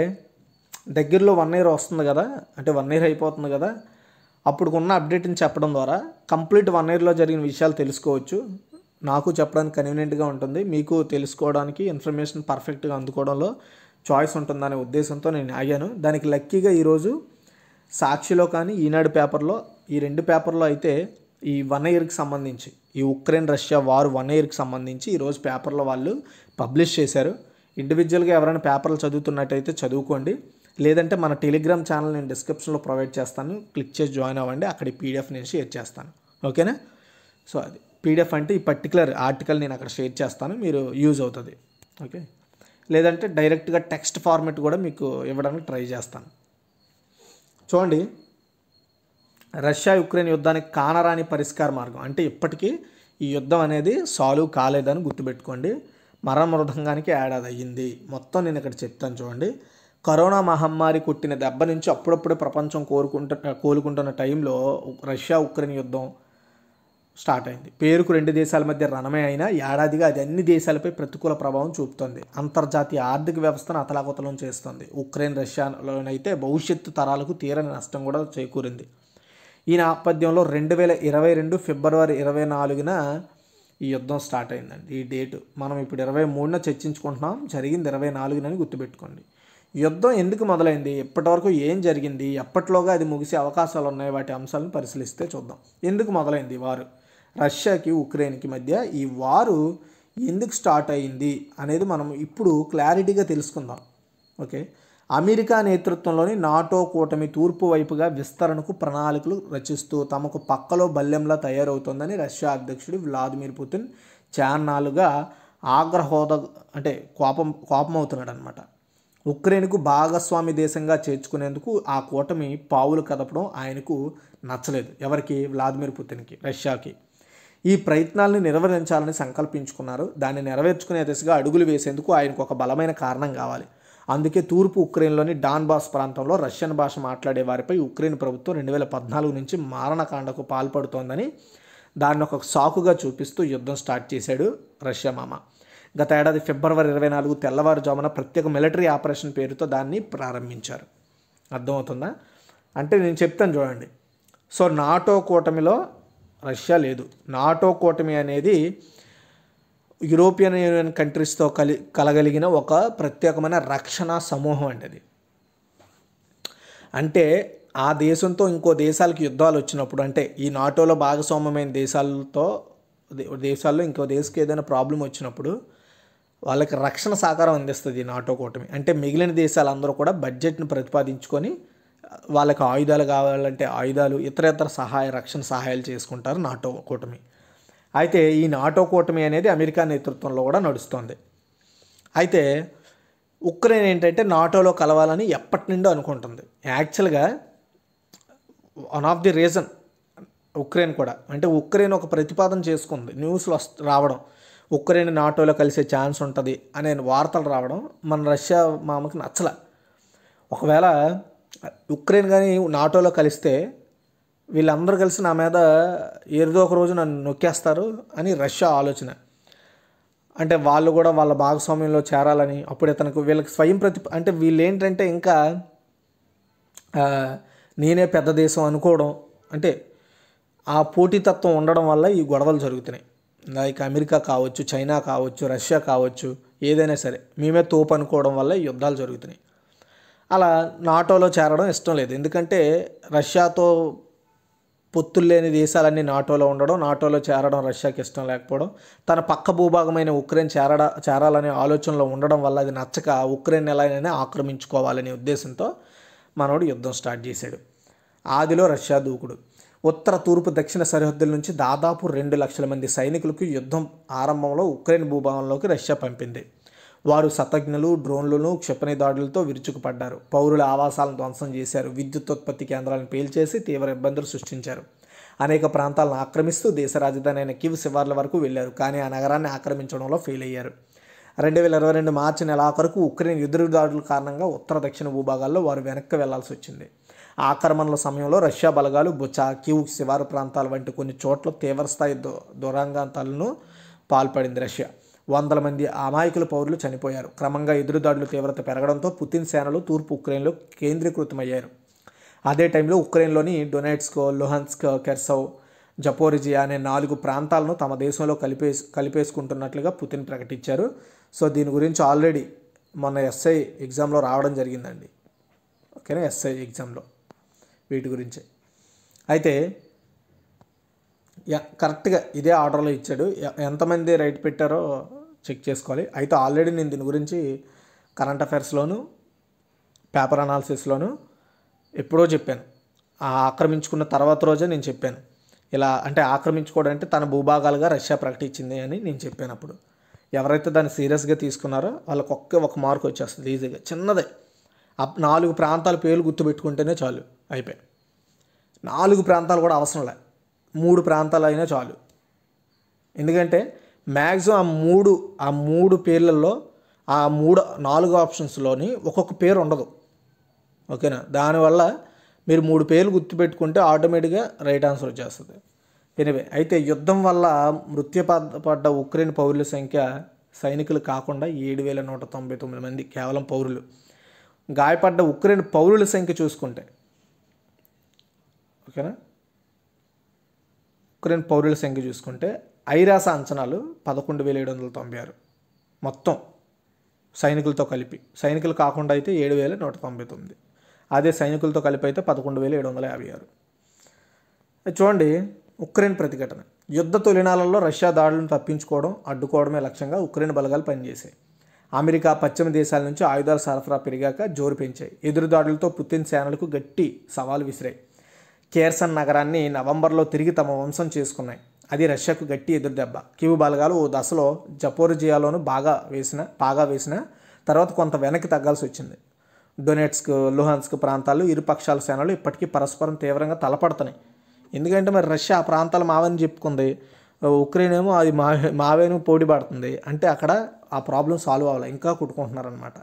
దగ్గరలో వన్ ఇయర్ వస్తుంది కదా అంటే వన్ ఇయర్ అయిపోతుంది కదా అప్పుడుకున్న అప్డేట్ని చెప్పడం ద్వారా కంప్లీట్ వన్ ఇయర్లో జరిగిన విషయాలు తెలుసుకోవచ్చు నాకు చెప్పడానికి కన్వీనియంట్గా ఉంటుంది మీకు తెలుసుకోవడానికి ఇన్ఫర్మేషన్ పర్ఫెక్ట్గా అందుకోవడంలో చాయిస్ ఉంటుందనే ఉద్దేశంతో నేను ఆగాను దానికి లక్కీగా ఈరోజు సాక్షిలో కానీ ఈనాడు పేపర్లో ఈ రెండు పేపర్లో అయితే ఈ వన్ ఇయర్కి సంబంధించి ఈ ఉక్రెయిన్ రష్యా వార్ వన్ ఇయర్కి సంబంధించి ఈరోజు పేపర్లో వాళ్ళు పబ్లిష్ చేశారు ఇండివిజువల్గా ఎవరైనా పేపర్లు చదువుతున్నట్టయితే చదువుకోండి లేదంటే మన టెలిగ్రామ్ ఛానల్ నేను డిస్క్రిప్షన్లో ప్రొవైడ్ చేస్తాను క్లిక్ చేసి జాయిన్ అవ్వండి అక్కడ పీడిఎఫ్ నేను షేర్ చేస్తాను ఓకేనా సో అది పీడిఎఫ్ అంటే ఈ పర్టికులర్ ఆర్టికల్ నేను అక్కడ షేర్ చేస్తాను మీరు యూజ్ అవుతుంది ఓకే లేదంటే డైరెక్ట్గా టెక్స్ట్ ఫార్మెట్ కూడా మీకు ఇవ్వడానికి ట్రై చేస్తాను చూడండి రష్యా యుక్రెయిన్ యుద్ధానికి కానరాని పరిష్కార మార్గం అంటే ఇప్పటికీ ఈ యుద్ధం అనేది సాల్వ్ కాలేదని గుర్తుపెట్టుకోండి మరణమృదంగానికి అది అయ్యింది మొత్తం నేను ఇక్కడ చెప్తాను చూడండి కరోనా మహమ్మారి కొట్టిన దెబ్బ నుంచి అప్పుడప్పుడే ప్రపంచం కోరుకుంటు కోలుకుంటున్న టైంలో రష్యా ఉక్రెయిన్ యుద్ధం స్టార్ట్ అయింది పేరుకు రెండు దేశాల మధ్య రణమే అయినా ఏడాదిగా అది అన్ని దేశాలపై ప్రతికూల ప్రభావం చూపుతోంది అంతర్జాతీయ ఆర్థిక వ్యవస్థను అతలాకుతలం చేస్తుంది ఉక్రెయిన్ రష్యాలోనైతే భవిష్యత్తు తరాలకు తీరని నష్టం కూడా చేకూరింది ఈ నేపథ్యంలో రెండు వేల ఇరవై రెండు ఫిబ్రవరి ఇరవై నాలుగున ఈ యుద్ధం స్టార్ట్ అయిందండి ఈ డేటు మనం ఇప్పుడు ఇరవై మూడున చర్చించుకుంటున్నాం జరిగింది ఇరవై నాలుగునని గుర్తుపెట్టుకోండి యుద్ధం ఎందుకు మొదలైంది ఇప్పటివరకు ఏం జరిగింది ఎప్పట్లోగా అది ముగిసే అవకాశాలు ఉన్నాయి వాటి అంశాలను పరిశీలిస్తే చూద్దాం ఎందుకు మొదలైంది వారు రష్యాకి ఉక్రెయిన్కి మధ్య ఈ వారు ఎందుకు స్టార్ట్ అయ్యింది అనేది మనం ఇప్పుడు క్లారిటీగా తెలుసుకుందాం ఓకే అమెరికా నేతృత్వంలోని నాటో కూటమి తూర్పు వైపుగా విస్తరణకు ప్రణాళికలు రచిస్తూ తమకు పక్కలో బల్లెంలా తయారవుతోందని రష్యా అధ్యక్షుడు వ్లాదిమిర్ పుతిన్ చాన్నాలుగా ఆగ్రహోద అంటే కోపం కోపం అవుతున్నాడు అనమాట ఉక్రెయిన్కు భాగస్వామి దేశంగా చేర్చుకునేందుకు ఆ కూటమి పావులు కదపడం ఆయనకు నచ్చలేదు ఎవరికి వ్లాదిమిర్ పుతిన్కి రష్యాకి ఈ ప్రయత్నాలను నిర్వహించాలని సంకల్పించుకున్నారు దాన్ని నెరవేర్చుకునే దిశగా అడుగులు వేసేందుకు ఆయనకు ఒక బలమైన కారణం కావాలి అందుకే తూర్పు ఉక్రెయిన్లోని డాన్బాస్ ప్రాంతంలో రష్యన్ భాష మాట్లాడే వారిపై ఉక్రెయిన్ ప్రభుత్వం రెండు వేల పద్నాలుగు నుంచి మారణకాండకు పాల్పడుతోందని దాన్ని ఒక సాకుగా చూపిస్తూ యుద్ధం స్టార్ట్ చేశాడు రష్యా మామ గత ఏడాది ఫిబ్రవరి ఇరవై నాలుగు తెల్లవారుజామున ప్రత్యేక మిలిటరీ ఆపరేషన్ పేరుతో దాన్ని ప్రారంభించారు అర్థమవుతుందా అంటే నేను చెప్తాను చూడండి సో నాటో కూటమిలో రష్యా లేదు నాటో కూటమి అనేది యూరోపియన్ యూనియన్ కంట్రీస్తో కలి కలగలిగిన ఒక ప్రత్యేకమైన రక్షణ సమూహం అది అంటే ఆ దేశంతో ఇంకో దేశాలకు యుద్ధాలు వచ్చినప్పుడు అంటే ఈ నాటోలో భాగస్వామ్యమైన దేశాలతో దేశాల్లో ఇంకో దేశకి ఏదైనా ప్రాబ్లం వచ్చినప్పుడు వాళ్ళకి రక్షణ సహకారం అందిస్తుంది ఈ నాటో కూటమి అంటే మిగిలిన దేశాలందరూ కూడా బడ్జెట్ను ప్రతిపాదించుకొని వాళ్ళకి ఆయుధాలు కావాలంటే ఆయుధాలు ఇతరేతర సహాయ రక్షణ సహాయాలు చేసుకుంటారు నాటో కూటమి అయితే ఈ నాటో కూటమి అనేది అమెరికా నేతృత్వంలో కూడా నడుస్తుంది అయితే ఉక్రెయిన్ ఏంటంటే నాటోలో కలవాలని ఎప్పటి నుండో అనుకుంటుంది యాక్చువల్గా one of the reason Ukraine కూడా అంటే ఉక్రెయిన్ ఒక ప్రతిపాదన చేసుకుంది న్యూస్లు రావడం ఉక్రెయిన్ నాటోలో కలిసే ఛాన్స్ ఉంటుంది అనే వార్తలు రావడం మన రష్యా మామకి నచ్చల ఒకవేళ ఉక్రెయిన్ కానీ నాటోలో కలిస్తే వీళ్ళందరూ కలిసి నా మీద ఏదో ఒక రోజు నన్ను నొక్కేస్తారు అని రష్యా ఆలోచన అంటే వాళ్ళు కూడా వాళ్ళ భాగస్వామ్యంలో చేరాలని అప్పుడు ఇతనికి వీళ్ళకి స్వయం ప్రతి అంటే వీళ్ళు ఏంటంటే ఇంకా నేనే పెద్ద దేశం అనుకోవడం అంటే ఆ పోటీతత్వం ఉండడం వల్ల ఈ గొడవలు జరుగుతున్నాయి లైక్ అమెరికా కావచ్చు చైనా కావచ్చు రష్యా కావచ్చు ఏదైనా సరే మేమే తోపు అనుకోవడం వల్ల యుద్ధాలు జరుగుతున్నాయి అలా నాటోలో చేరడం ఇష్టం లేదు ఎందుకంటే రష్యాతో పొత్తులు లేని దేశాలన్నీ నాటోలో ఉండడం నాటోలో చేరడం రష్యాకి ఇష్టం లేకపోవడం తన పక్క భూభాగమైన ఉక్రెయిన్ చేరడ చేరాలనే ఆలోచనలో ఉండడం వల్ల అది నచ్చక ఉక్రెయిన్ ఎలాగైనా ఆక్రమించుకోవాలనే ఉద్దేశంతో మనోడు యుద్ధం స్టార్ట్ చేశాడు ఆదిలో రష్యా దూకుడు ఉత్తర తూర్పు దక్షిణ సరిహద్దుల నుంచి దాదాపు రెండు లక్షల మంది సైనికులకు యుద్ధం ఆరంభంలో ఉక్రెయిన్ భూభాగంలోకి రష్యా పంపింది వారు శతజ్ఞలు డ్రోన్లను క్షిపణి దాడులతో విరుచుకుపడ్డారు పౌరుల ఆవాసాలను ధ్వంసం చేశారు విద్యుత్ కేంద్రాలను పేల్చేసి తీవ్ర ఇబ్బందులు సృష్టించారు అనేక ప్రాంతాలను ఆక్రమిస్తూ దేశ రాజధాని అయిన కివ్ శివార్ల వరకు వెళ్ళారు కానీ ఆ నగరాన్ని ఆక్రమించడంలో ఫెయిల్ అయ్యారు రెండు వేల ఇరవై రెండు మార్చి నెల ఆఖరుకు ఉక్రెయిన్ దాడుల కారణంగా ఉత్తర దక్షిణ భూభాగాల్లో వారు వెనక్కి వెళ్లాల్సి వచ్చింది ఆక్రమణల సమయంలో రష్యా బలగాలు బుచా కివ్ శివారు ప్రాంతాల వంటి కొన్ని చోట్ల తీవ్రస్థాయి దురాంగాంతాలను పాల్పడింది రష్యా వందల మంది అమాయకుల పౌరులు చనిపోయారు క్రమంగా ఎదురుదాడులు తీవ్రత పెరగడంతో పుతిన్ సేనలు తూర్పు ఉక్రెయిన్లో కేంద్రీకృతమయ్యారు అదే టైంలో ఉక్రెయిన్లోని డొనెట్స్క్ లుహన్స్క్ కెర్సవ్ జపోరిజియా అనే నాలుగు ప్రాంతాలను తమ దేశంలో కలిపేసు కలిపేసుకుంటున్నట్లుగా పుతిన్ ప్రకటించారు సో దీని గురించి ఆల్రెడీ మొన్న ఎస్ఐ ఎగ్జామ్లో రావడం జరిగిందండి ఓకేనా ఎస్ఐ ఎగ్జామ్లో వీటి గురించి అయితే కరెక్ట్గా ఇదే ఆర్డర్లో ఇచ్చాడు ఎంతమంది రైట్ పెట్టారో చెక్ చేసుకోవాలి అయితే ఆల్రెడీ నేను దీని గురించి కరెంట్ అఫైర్స్లోను పేపర్ అనాలిసిస్లోను ఎప్పుడో చెప్పాను ఆక్రమించుకున్న తర్వాత రోజే నేను చెప్పాను ఇలా అంటే ఆక్రమించుకోవడం అంటే తన భూభాగాలుగా రష్యా ప్రకటించింది అని నేను చెప్పాను అప్పుడు ఎవరైతే దాన్ని సీరియస్గా తీసుకున్నారో వాళ్ళకి ఒక్కే ఒక మార్క్ వచ్చేస్తుంది ఈజీగా చిన్నదే నాలుగు ప్రాంతాల పేర్లు గుర్తుపెట్టుకుంటేనే చాలు అయిపోయి నాలుగు ప్రాంతాలు కూడా అవసరం లేదు మూడు ప్రాంతాలు అయినా చాలు ఎందుకంటే మ్యాక్సిమం ఆ మూడు ఆ మూడు పేర్లలో ఆ మూడు నాలుగు ఆప్షన్స్లోని ఒక్కొక్క పేరు ఉండదు ఓకేనా దానివల్ల మీరు మూడు పేర్లు గుర్తుపెట్టుకుంటే ఆటోమేటిక్గా రైట్ ఆన్సర్ వచ్చేస్తుంది ఎనివే అయితే యుద్ధం వల్ల మృత్యు పడ్డ ఉక్రెయిన్ పౌరుల సంఖ్య సైనికులు కాకుండా ఏడు వేల నూట తొంభై తొమ్మిది మంది కేవలం పౌరులు గాయపడ్డ ఉక్రెయిన్ పౌరుల సంఖ్య చూసుకుంటే ఓకేనా ఉక్రెయిన్ పౌరుల సంఖ్య చూసుకుంటే ఐరాస అంచనాలు పదకొండు వేల ఏడు వందల తొంభై ఆరు మొత్తం సైనికులతో కలిపి సైనికులు కాకుండా అయితే ఏడు వేల నూట తొంభై తొమ్మిది అదే సైనికులతో కలిపి అయితే పదకొండు వేల ఏడు వందల యాభై ఆరు చూడండి ఉక్రెయిన్ ప్రతిఘటన యుద్ధ తొలినాలలో రష్యా దాడులను తప్పించుకోవడం అడ్డుకోవడమే లక్ష్యంగా ఉక్రెయిన్ బలగాలు పనిచేశాయి అమెరికా పశ్చిమ దేశాల నుంచి ఆయుధాల సరఫరా పెరిగాక జోరు పెంచాయి ఎదురుదాడులతో పుతిన్ సేనలకు గట్టి సవాలు విసిరాయి కేర్సన్ నగరాన్ని నవంబర్లో తిరిగి తమ వంశం చేసుకున్నాయి అది రష్యాకు గట్టి ఎదురుదెబ్బ క్యూ బలగాలు ఓ దశలో జపోర్జియాలోనూ బాగా వేసిన బాగా వేసిన తర్వాత కొంత వెనక్కి తగ్గాల్సి వచ్చింది డొనెట్స్క్ లుహాన్స్క్ ప్రాంతాలు ఇరు పక్షాల సేనలు ఇప్పటికీ పరస్పరం తీవ్రంగా తలపడుతున్నాయి ఎందుకంటే మరి రష్యా ఆ ప్రాంతాలు మావని చెప్పుకుంది ఉక్రెయిన్ ఏమో అది మావే మావేను పోటీ పడుతుంది అంటే అక్కడ ఆ ప్రాబ్లం సాల్వ్ అవ్వాలి ఇంకా కుట్టుకుంటున్నారనమాట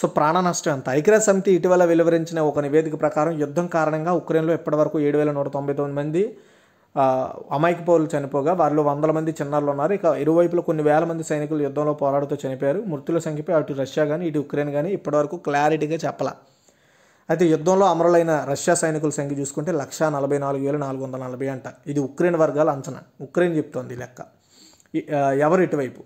సో ప్రాణ నష్టం ఎంత ఐక్యరాజ్య సమితి ఇటీవల వెలువరించిన ఒక నివేదిక ప్రకారం యుద్ధం కారణంగా ఉక్రెయిన్లో ఇప్పటివరకు ఏడు వేల నూట తొంభై తొమ్మిది మంది అమాయక పౌరులు చనిపోగా వారిలో వందల మంది చిన్నారులు ఉన్నారు ఇక ఇరువైపులో కొన్ని వేల మంది సైనికులు యుద్ధంలో పోరాడుతూ చనిపోయారు మృతుల సంఖ్యపై అటు రష్యా కానీ ఇటు ఉక్రెయిన్ కానీ ఇప్పటివరకు క్లారిటీగా చెప్పాల అయితే యుద్ధంలో అమరులైన రష్యా సైనికుల సంఖ్య చూసుకుంటే లక్ష నలభై నాలుగు వేల నాలుగు వందల నలభై అంట ఇది ఉక్రెయిన్ వర్గాల అంచనా ఉక్రెయిన్ చెప్తోంది లెక్క ఎవరు ఇటువైపు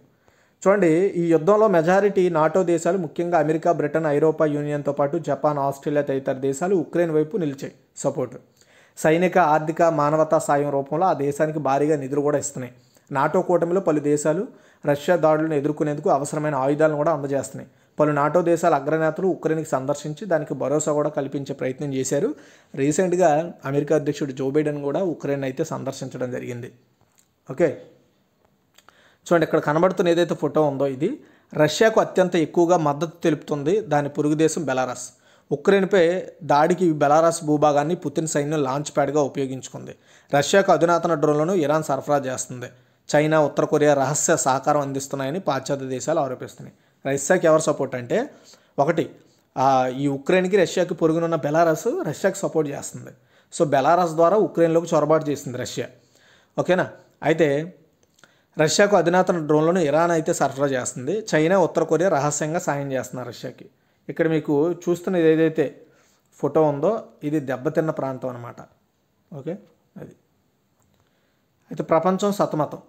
చూడండి ఈ యుద్ధంలో మెజారిటీ నాటో దేశాలు ముఖ్యంగా అమెరికా బ్రిటన్ ఐరోపా యూనియన్తో పాటు జపాన్ ఆస్ట్రేలియా తదితర దేశాలు ఉక్రెయిన్ వైపు నిలిచాయి సపోర్ట్ సైనిక ఆర్థిక మానవతా సాయం రూపంలో ఆ దేశానికి భారీగా నిధులు కూడా ఇస్తున్నాయి నాటో కూటమిలో పలు దేశాలు రష్యా దాడులను ఎదుర్కొనేందుకు అవసరమైన ఆయుధాలను కూడా అందజేస్తున్నాయి పలు నాటో దేశాల అగ్రనేతలు ఉక్రెయిన్కి సందర్శించి దానికి భరోసా కూడా కల్పించే ప్రయత్నం చేశారు రీసెంట్గా అమెరికా అధ్యక్షుడు జో బైడెన్ కూడా ఉక్రెయిన్ అయితే సందర్శించడం జరిగింది ఓకే చూడండి ఇక్కడ కనబడుతున్న ఏదైతే ఫోటో ఉందో ఇది రష్యాకు అత్యంత ఎక్కువగా మద్దతు తెలుపుతుంది దాని పొరుగు దేశం బెలారస్ ఉక్రెయిన్పై దాడికి బెలారస్ భూభాగాన్ని పుతిన్ సైన్యం లాంచ్ ప్యాడ్గా ఉపయోగించుకుంది రష్యాకు అధునాతన డ్రోన్లను ఇరాన్ సరఫరా చేస్తుంది చైనా ఉత్తర కొరియా రహస్య సహకారం అందిస్తున్నాయని పాశ్చాత్య దేశాలు ఆరోపిస్తున్నాయి రష్యాకి ఎవరు సపోర్ట్ అంటే ఒకటి ఈ ఉక్రెయిన్కి రష్యాకి పొరుగునున్న బెలారస్ రష్యాకి సపోర్ట్ చేస్తుంది సో బెలారస్ ద్వారా ఉక్రెయిన్లోకి చొరబాటు చేసింది రష్యా ఓకేనా అయితే రష్యాకు అధునాతన డ్రోన్లను ఇరాన్ అయితే సరఫరా చేస్తుంది చైనా ఉత్తర కొరియా రహస్యంగా సాయం చేస్తున్నారు రష్యాకి ఇక్కడ మీకు చూస్తున్న ఏదైతే ఫోటో ఉందో ఇది దెబ్బతిన్న ప్రాంతం అనమాట ఓకే అది అయితే ప్రపంచం సతమతం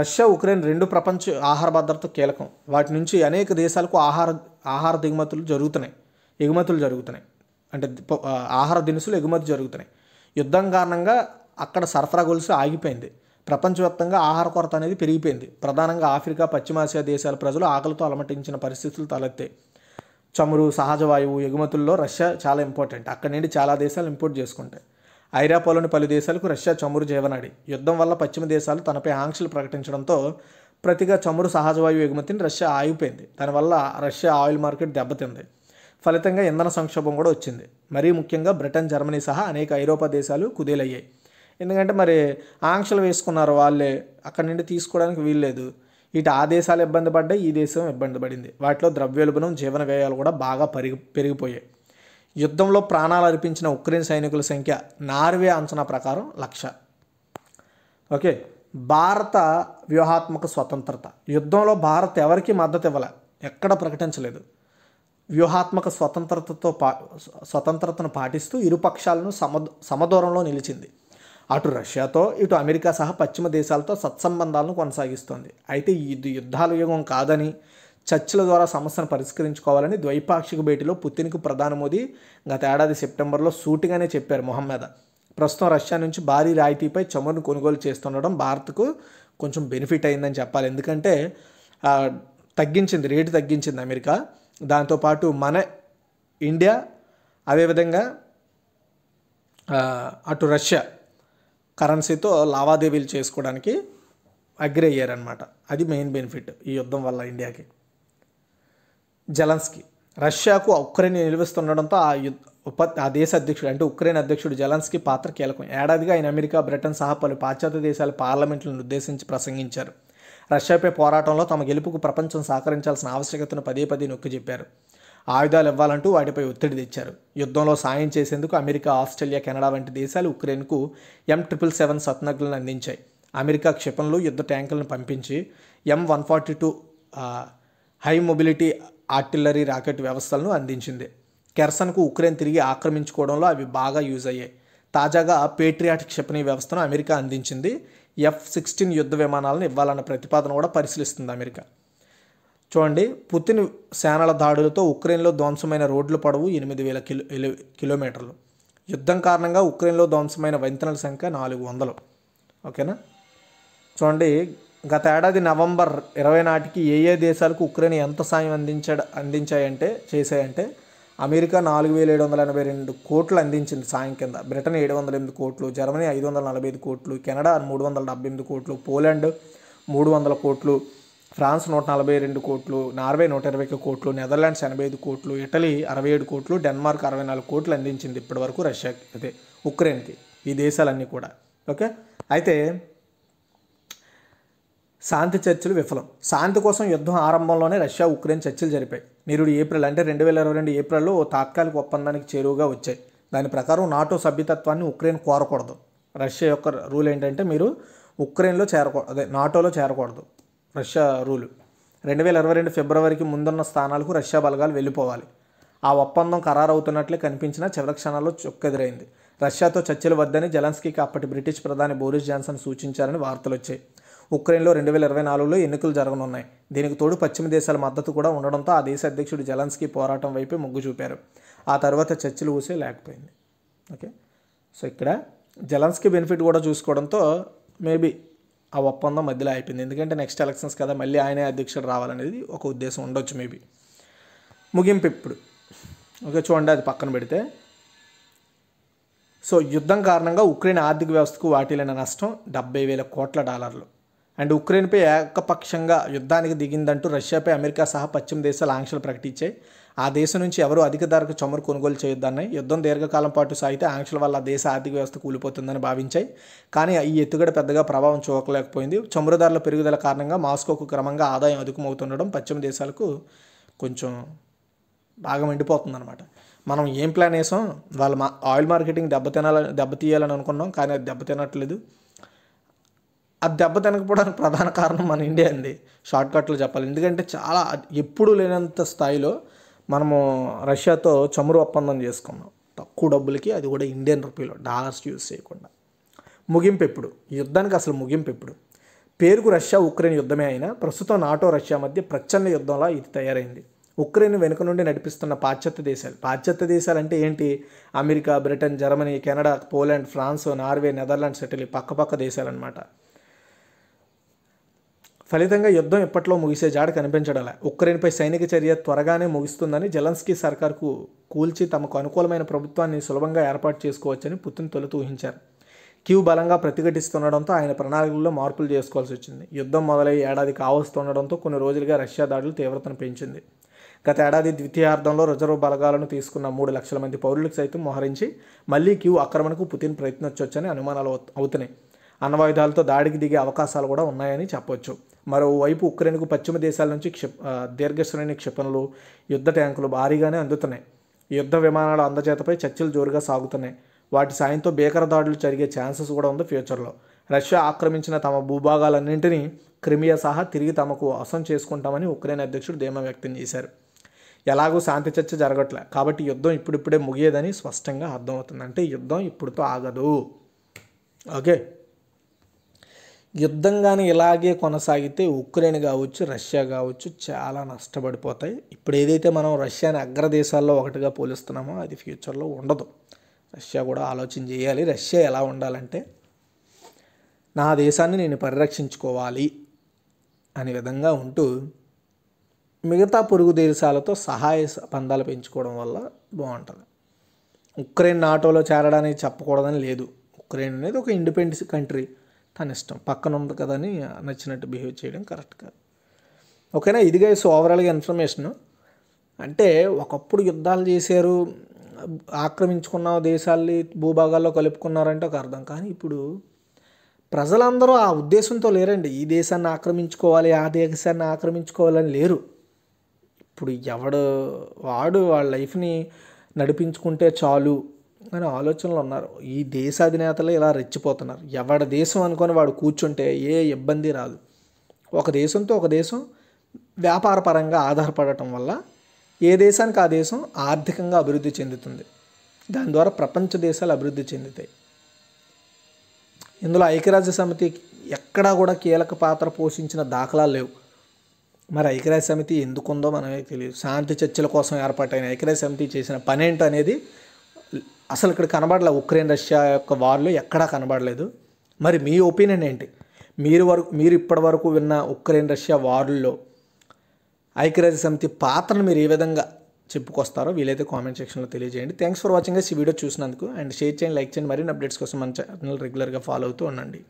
రష్యా ఉక్రెయిన్ రెండు ప్రపంచ ఆహార భద్రత కీలకం వాటి నుంచి అనేక దేశాలకు ఆహార ఆహార దిగుమతులు జరుగుతున్నాయి ఎగుమతులు జరుగుతున్నాయి అంటే ఆహార దినుసులు ఎగుమతి జరుగుతున్నాయి యుద్ధం కారణంగా అక్కడ సరఫరా గొలుసు ఆగిపోయింది ప్రపంచవ్యాప్తంగా ఆహార కొరత అనేది పెరిగిపోయింది ప్రధానంగా ఆఫ్రికా పశ్చిమాసియా దేశాల ప్రజలు ఆకలితో అలమటించిన పరిస్థితులు తలెత్తాయి చమురు సహజ వాయువు ఎగుమతుల్లో రష్యా చాలా ఇంపార్టెంట్ అక్కడి నుండి చాలా దేశాలు ఇంపోర్ట్ చేసుకుంటాయి ఐరాపాలోని పలు దేశాలకు రష్యా చమురు జీవనాడి యుద్ధం వల్ల పశ్చిమ దేశాలు తనపై ఆంక్షలు ప్రకటించడంతో ప్రతిగా చమురు సహజ వాయువు ఎగుమతిని రష్యా ఆగిపోయింది దానివల్ల రష్యా ఆయిల్ మార్కెట్ దెబ్బతింది ఫలితంగా ఇంధన సంక్షోభం కూడా వచ్చింది మరీ ముఖ్యంగా బ్రిటన్ జర్మనీ సహా అనేక ఐరోపా దేశాలు కుదేలయ్యాయి ఎందుకంటే మరి ఆంక్షలు వేసుకున్నారు వాళ్ళే అక్కడి నుండి తీసుకోవడానికి వీల్లేదు ఇటు ఆ దేశాలు ఇబ్బంది పడ్డాయి ఈ దేశం ఇబ్బంది పడింది వాటిలో ద్రవ్యోల్బణం జీవన వ్యయాలు కూడా బాగా పెరిగి పెరిగిపోయాయి యుద్ధంలో ప్రాణాలు అర్పించిన ఉక్రెయిన్ సైనికుల సంఖ్య నార్వే అంచనా ప్రకారం లక్ష ఓకే భారత వ్యూహాత్మక స్వతంత్రత యుద్ధంలో భారత్ ఎవరికి మద్దతు ఇవ్వలే ఎక్కడ ప్రకటించలేదు వ్యూహాత్మక స్వతంత్రతతో పా స్వతంత్రతను పాటిస్తూ ఇరుపక్షాలను సమ సమదూరంలో నిలిచింది అటు రష్యాతో ఇటు అమెరికా సహా పశ్చిమ దేశాలతో సత్సంబంధాలను కొనసాగిస్తోంది అయితే ఇది యుద్ధాల యుగం కాదని చర్చల ద్వారా సమస్యను పరిష్కరించుకోవాలని ద్వైపాక్షిక భేటీలో పుతిన్కు ప్రధాని మోదీ గత ఏడాది సెప్టెంబర్లో సూటిగానే చెప్పారు మొహమ్మద్ ప్రస్తుతం రష్యా నుంచి భారీ రాయితీపై చమురును కొనుగోలు చేస్తుండడం భారత్కు కొంచెం బెనిఫిట్ అయిందని చెప్పాలి ఎందుకంటే తగ్గించింది రేటు తగ్గించింది అమెరికా దాంతోపాటు మన ఇండియా అదేవిధంగా అటు రష్యా కరెన్సీతో లావాదేవీలు చేసుకోవడానికి అగ్రి అయ్యారనమాట అది మెయిన్ బెనిఫిట్ ఈ యుద్ధం వల్ల ఇండియాకి జలన్స్కి రష్యాకు ఉక్రెయిన్ నిలువిస్తుండడంతో ఆ ఉప ఆ దేశ అధ్యక్షుడు అంటే ఉక్రెయిన్ అధ్యక్షుడు జలన్స్కి పాత్ర కీలకం ఏడాదిగా ఆయన అమెరికా బ్రిటన్ సహా పలు పాశ్చాత్య దేశాల పార్లమెంట్లను ఉద్దేశించి ప్రసంగించారు రష్యాపై పోరాటంలో తమ గెలుపుకు ప్రపంచం సహకరించాల్సిన ఆవశ్యకతను పదే పదే నొక్కి చెప్పారు ఆయుధాలు ఇవ్వాలంటూ వాటిపై ఒత్తిడి తెచ్చారు యుద్ధంలో సాయం చేసేందుకు అమెరికా ఆస్ట్రేలియా కెనడా వంటి దేశాలు ఉక్రెయిన్కు ఎం ట్రిపుల్ సెవెన్ సత్నగ్లను అందించాయి అమెరికా క్షిపణులు యుద్ధ ట్యాంకులను పంపించి M one forty two high mobility artillery rocket వ్యవస్థలను అందించింది కెర్సన్కు ఉక్రెయిన్ తిరిగి ఆక్రమించుకోవడంలో అవి బాగా యూజ్ అయ్యాయి తాజాగా పేట్రియాటిక్ క్షిపణి వ్యవస్థను అమెరికా అందించింది ఎఫ్ సిక్స్టీన్ యుద్ధ విమానాలను ఇవ్వాలన్న ప్రతిపాదన కూడా పరిశీలిస్తుంది అమెరికా చూడండి పుతిన్ సేనల దాడులతో ఉక్రెయిన్లో ధ్వంసమైన రోడ్లు పొడవు ఎనిమిది వేల కిలో కిలోమీటర్లు యుద్ధం కారణంగా ఉక్రెయిన్లో ధ్వంసమైన వంతెనల సంఖ్య నాలుగు వందలు ఓకేనా చూడండి గత ఏడాది నవంబర్ ఇరవై నాటికి ఏ ఏ దేశాలకు ఉక్రెయిన్ ఎంత సాయం అందించ అందించాయంటే చేశాయంటే అమెరికా నాలుగు వేల ఏడు వందల ఎనభై రెండు కోట్లు అందించింది సాయం కింద బ్రిటన్ ఏడు వందల ఎనిమిది కోట్లు జర్మనీ ఐదు వందల నలభై ఐదు కోట్లు కెనడా మూడు వందల డెబ్బై ఎనిమిది కోట్లు పోలాండ్ మూడు వందల కోట్లు ఫ్రాన్స్ నూట నలభై రెండు కోట్లు నార్వే నూట ఇరవై కోట్లు నెదర్లాండ్స్ ఎనభై ఐదు కోట్లు ఇటలీ అరవై ఏడు కోట్లు డెన్మార్క్ అరవై నాలుగు కోట్లు అందించింది ఇప్పటివరకు రష్యాకి అదే ఉక్రెయిన్కి ఈ దేశాలన్నీ కూడా ఓకే అయితే శాంతి చర్చలు విఫలం శాంతి కోసం యుద్ధం ఆరంభంలోనే రష్యా ఉక్రెయిన్ చర్చలు జరిపాయి నిరుడు ఏప్రిల్ అంటే రెండు వేల ఇరవై రెండు ఏప్రిల్లో తాత్కాలిక ఒప్పందానికి చేరువుగా వచ్చాయి దాని ప్రకారం నాటో సభ్యతత్వాన్ని ఉక్రెయిన్ కోరకూడదు రష్యా యొక్క రూల్ ఏంటంటే మీరు ఉక్రెయిన్లో చేరకూడదు అదే నాటోలో చేరకూడదు రష్యా రూలు రెండు వేల ఇరవై రెండు ఫిబ్రవరికి ముందున్న స్థానాలకు రష్యా బలగాలు వెళ్ళిపోవాలి ఆ ఒప్పందం ఖరారవుతున్నట్లే కనిపించిన చివరి క్షణాల్లో చొక్కెదురైంది రష్యాతో చర్చలు వద్దని జలన్స్కీకి అప్పటి బ్రిటిష్ ప్రధాని బోరిస్ జాన్సన్ సూచించారని వార్తలు వచ్చాయి ఉక్రెయిన్లో రెండు వేల ఇరవై నాలుగులో ఎన్నికలు జరగనున్నాయి దీనికి తోడు పశ్చిమ దేశాల మద్దతు కూడా ఉండడంతో ఆ దేశ అధ్యక్షుడు జలన్స్కీ పోరాటం వైపు మొగ్గు చూపారు ఆ తర్వాత చర్చలు ఊసే లేకపోయింది ఓకే సో ఇక్కడ జలన్స్కీ బెనిఫిట్ కూడా చూసుకోవడంతో మేబీ ఆ ఒప్పందం మధ్యలో అయిపోయింది ఎందుకంటే నెక్స్ట్ ఎలక్షన్స్ కదా మళ్ళీ ఆయనే అధ్యక్షుడు రావాలనేది ఒక ఉద్దేశం ఉండొచ్చు మేబీ ముగింపు ఇప్పుడు ఓకే చూడండి అది పక్కన పెడితే సో యుద్ధం కారణంగా ఉక్రెయిన్ ఆర్థిక వ్యవస్థకు వాటిలైన నష్టం డెబ్బై వేల కోట్ల డాలర్లు అండ్ ఉక్రెయిన్పై ఏకపక్షంగా యుద్ధానికి దిగిందంటూ రష్యాపై అమెరికా సహా పశ్చిమ దేశాలు ఆంక్షలు ప్రకటించాయి ఆ దేశం నుంచి ఎవరు అధిక ధరకు చమురు కొనుగోలు చేయొద్దని యుద్ధం దీర్ఘకాలం పాటు సాగితే ఆంక్షల వల్ల దేశ ఆర్థిక వ్యవస్థ కూలిపోతుందని భావించాయి కానీ ఈ ఎత్తుగడ పెద్దగా ప్రభావం చూపలేకపోయింది చమురు ధరల పెరుగుదల కారణంగా మాస్కోకు క్రమంగా ఆదాయం అధికమవుతుండడం పశ్చిమ దేశాలకు కొంచెం బాగా మండిపోతుంది అనమాట మనం ఏం ప్లాన్ వేసాం వాళ్ళ మా ఆయిల్ మార్కెటింగ్ దెబ్బతినాలని దెబ్బతీయాలని అనుకున్నాం కానీ అది దెబ్బతినట్లేదు అది దెబ్బ తినకపోవడానికి ప్రధాన కారణం మన ఇండియా అండి షార్ట్ కట్లు చెప్పాలి ఎందుకంటే చాలా ఎప్పుడూ లేనంత స్థాయిలో మనము రష్యాతో చమురు ఒప్పందం చేసుకున్నాం తక్కువ డబ్బులకి అది కూడా ఇండియన్ రూపీలో డాలర్స్ యూజ్ చేయకుండా ముగింపు ఎప్పుడు యుద్ధానికి అసలు ముగింపు ఎప్పుడు పేరుకు రష్యా ఉక్రెయిన్ యుద్ధమే అయినా ప్రస్తుతం నాటో రష్యా మధ్య ప్రచ్ఛన్న యుద్ధంలా ఇది తయారైంది ఉక్రెయిన్ వెనుక నుండి నడిపిస్తున్న పాశ్చాత్య దేశాలు పాశ్చాత్య దేశాలు అంటే ఏంటి America Britain Germany Canada Poland France Norway Netherlands Italy పక్కపక్క దేశాలన్నమాట ఫలితంగా యుద్ధం ఎప్పట్లో ముగిసే జాడ కనిపించడలే ఉక్రెయిన్పై సైనిక చర్య త్వరగానే ముగుస్తుందని జలన్స్కీ సర్కార్కు కూల్చి తమకు అనుకూలమైన ప్రభుత్వాన్ని సులభంగా ఏర్పాటు చేసుకోవచ్చని పుతిన్ తొలుత ఊహించారు క్యూ బలంగా ప్రతిఘటిస్తుండడంతో ఆయన ప్రణాళికల్లో మార్పులు చేసుకోవాల్సి వచ్చింది యుద్ధం మొదలై ఏడాది కావస్తుండడంతో కొన్ని రోజులుగా రష్యా దాడులు తీవ్రతను పెంచింది గత ఏడాది ద్వితీయార్థంలో రిజర్వ్ బలగాలను తీసుకున్న మూడు లక్షల మంది పౌరులకు సైతం మోహరించి మళ్లీ క్యూ ఆక్రమణకు పుతిన్ ప్రయత్నించవచ్చని అనుమానాలు అవుతున్నాయి అణ్వాయుధాలతో దాడికి దిగే అవకాశాలు కూడా ఉన్నాయని చెప్పొచ్చు మరోవైపు ఉక్రెయిన్కు పశ్చిమ దేశాల నుంచి క్షిప్ దీర్ఘశ్రేణి క్షిపణులు యుద్ధ ట్యాంకులు భారీగానే అందుతున్నాయి యుద్ధ విమానాల అందజేతపై చర్చలు జోరుగా సాగుతున్నాయి వాటి సాయంతో భీకర దాడులు జరిగే ఛాన్సెస్ కూడా ఉంది ఫ్యూచర్లో రష్యా ఆక్రమించిన తమ భూభాగాలన్నింటినీ క్రిమియా సహా తిరిగి తమకు వశం చేసుకుంటామని ఉక్రెయిన్ అధ్యక్షుడు ధీమా వ్యక్తం చేశారు ఎలాగో శాంతి చర్చ జరగట్లే కాబట్టి యుద్ధం ఇప్పుడిప్పుడే ముగియదని స్పష్టంగా అర్థమవుతుంది అంటే యుద్ధం ఇప్పుడుతో ఆగదు ఓకే యుద్ధం కానీ ఇలాగే కొనసాగితే ఉక్రెయిన్ కావచ్చు రష్యా కావచ్చు చాలా నష్టపడిపోతాయి ఇప్పుడు ఏదైతే మనం రష్యాని అగ్రదేశాల్లో ఒకటిగా పోలిస్తున్నామో అది ఫ్యూచర్లో ఉండదు రష్యా కూడా ఆలోచన చేయాలి రష్యా ఎలా ఉండాలంటే నా దేశాన్ని నేను పరిరక్షించుకోవాలి అనే విధంగా ఉంటూ మిగతా పొరుగు దేశాలతో సహాయ పందాలు పెంచుకోవడం వల్ల బాగుంటుంది ఉక్రెయిన్ నాటోలో చేరడానికి చెప్పకూడదని లేదు ఉక్రెయిన్ అనేది ఒక ఇండిపెండెన్స్ కంట్రీ తన ఇష్టం పక్కన ఉంది కదని నచ్చినట్టు బిహేవ్ చేయడం కరెక్ట్ కాదు ఓకేనా ఇది సో ఓవరాల్గా ఇన్ఫర్మేషను అంటే ఒకప్పుడు యుద్ధాలు చేశారు ఆక్రమించుకున్న దేశాల్ని భూభాగాల్లో కలుపుకున్నారంటే ఒక అర్థం కానీ ఇప్పుడు ప్రజలందరూ ఆ ఉద్దేశంతో లేరండి ఈ దేశాన్ని ఆక్రమించుకోవాలి ఆ దేశాన్ని ఆక్రమించుకోవాలని లేరు ఇప్పుడు ఎవడు వాడు వాళ్ళ లైఫ్ని నడిపించుకుంటే చాలు అనే ఆలోచనలు ఉన్నారు ఈ దేశాధినేతలు ఇలా రెచ్చిపోతున్నారు ఎవడి దేశం అనుకొని వాడు కూర్చుంటే ఏ ఇబ్బంది రాదు ఒక దేశంతో ఒక దేశం వ్యాపారపరంగా ఆధారపడటం వల్ల ఏ దేశానికి ఆ దేశం ఆర్థికంగా అభివృద్ధి చెందుతుంది దాని ద్వారా ప్రపంచ దేశాలు అభివృద్ధి చెందుతాయి ఇందులో ఐక్యరాజ్య సమితి ఎక్కడా కూడా కీలక పాత్ర పోషించిన దాఖలాలు లేవు మరి ఐక్యరాజ్య సమితి ఎందుకుందో మనమే తెలియదు శాంతి చర్చల కోసం ఏర్పాటైన ఐక్యరాజ్య సమితి చేసిన పనేంటనేది అనేది అసలు ఇక్కడ కనబడలే ఉక్రెయిన్ రష్యా యొక్క వార్లు ఎక్కడా కనబడలేదు మరి మీ ఒపీనియన్ ఏంటి మీరు వరకు మీరు ఇప్పటి వరకు విన్న ఉక్రెయిన్ రష్యా వార్ల్లో ఐక్యరాజ్య సమితి పాత్రను మీరు ఏ విధంగా చెప్పుకొస్తారో వీలైతే కామెంట్ సెక్షన్లో తెలియజేయండి థ్యాంక్స్ ఫర్ వాచింగ్ ఈ వీడియో చూసినందుకు అండ్ షేర్ చేయండి లైక్ చేయండి మరిన్ని అప్డేట్స్ కోసం మన ఛానల్ రెగ్యులర్గా ఫాలో అవుతూ ఉండండి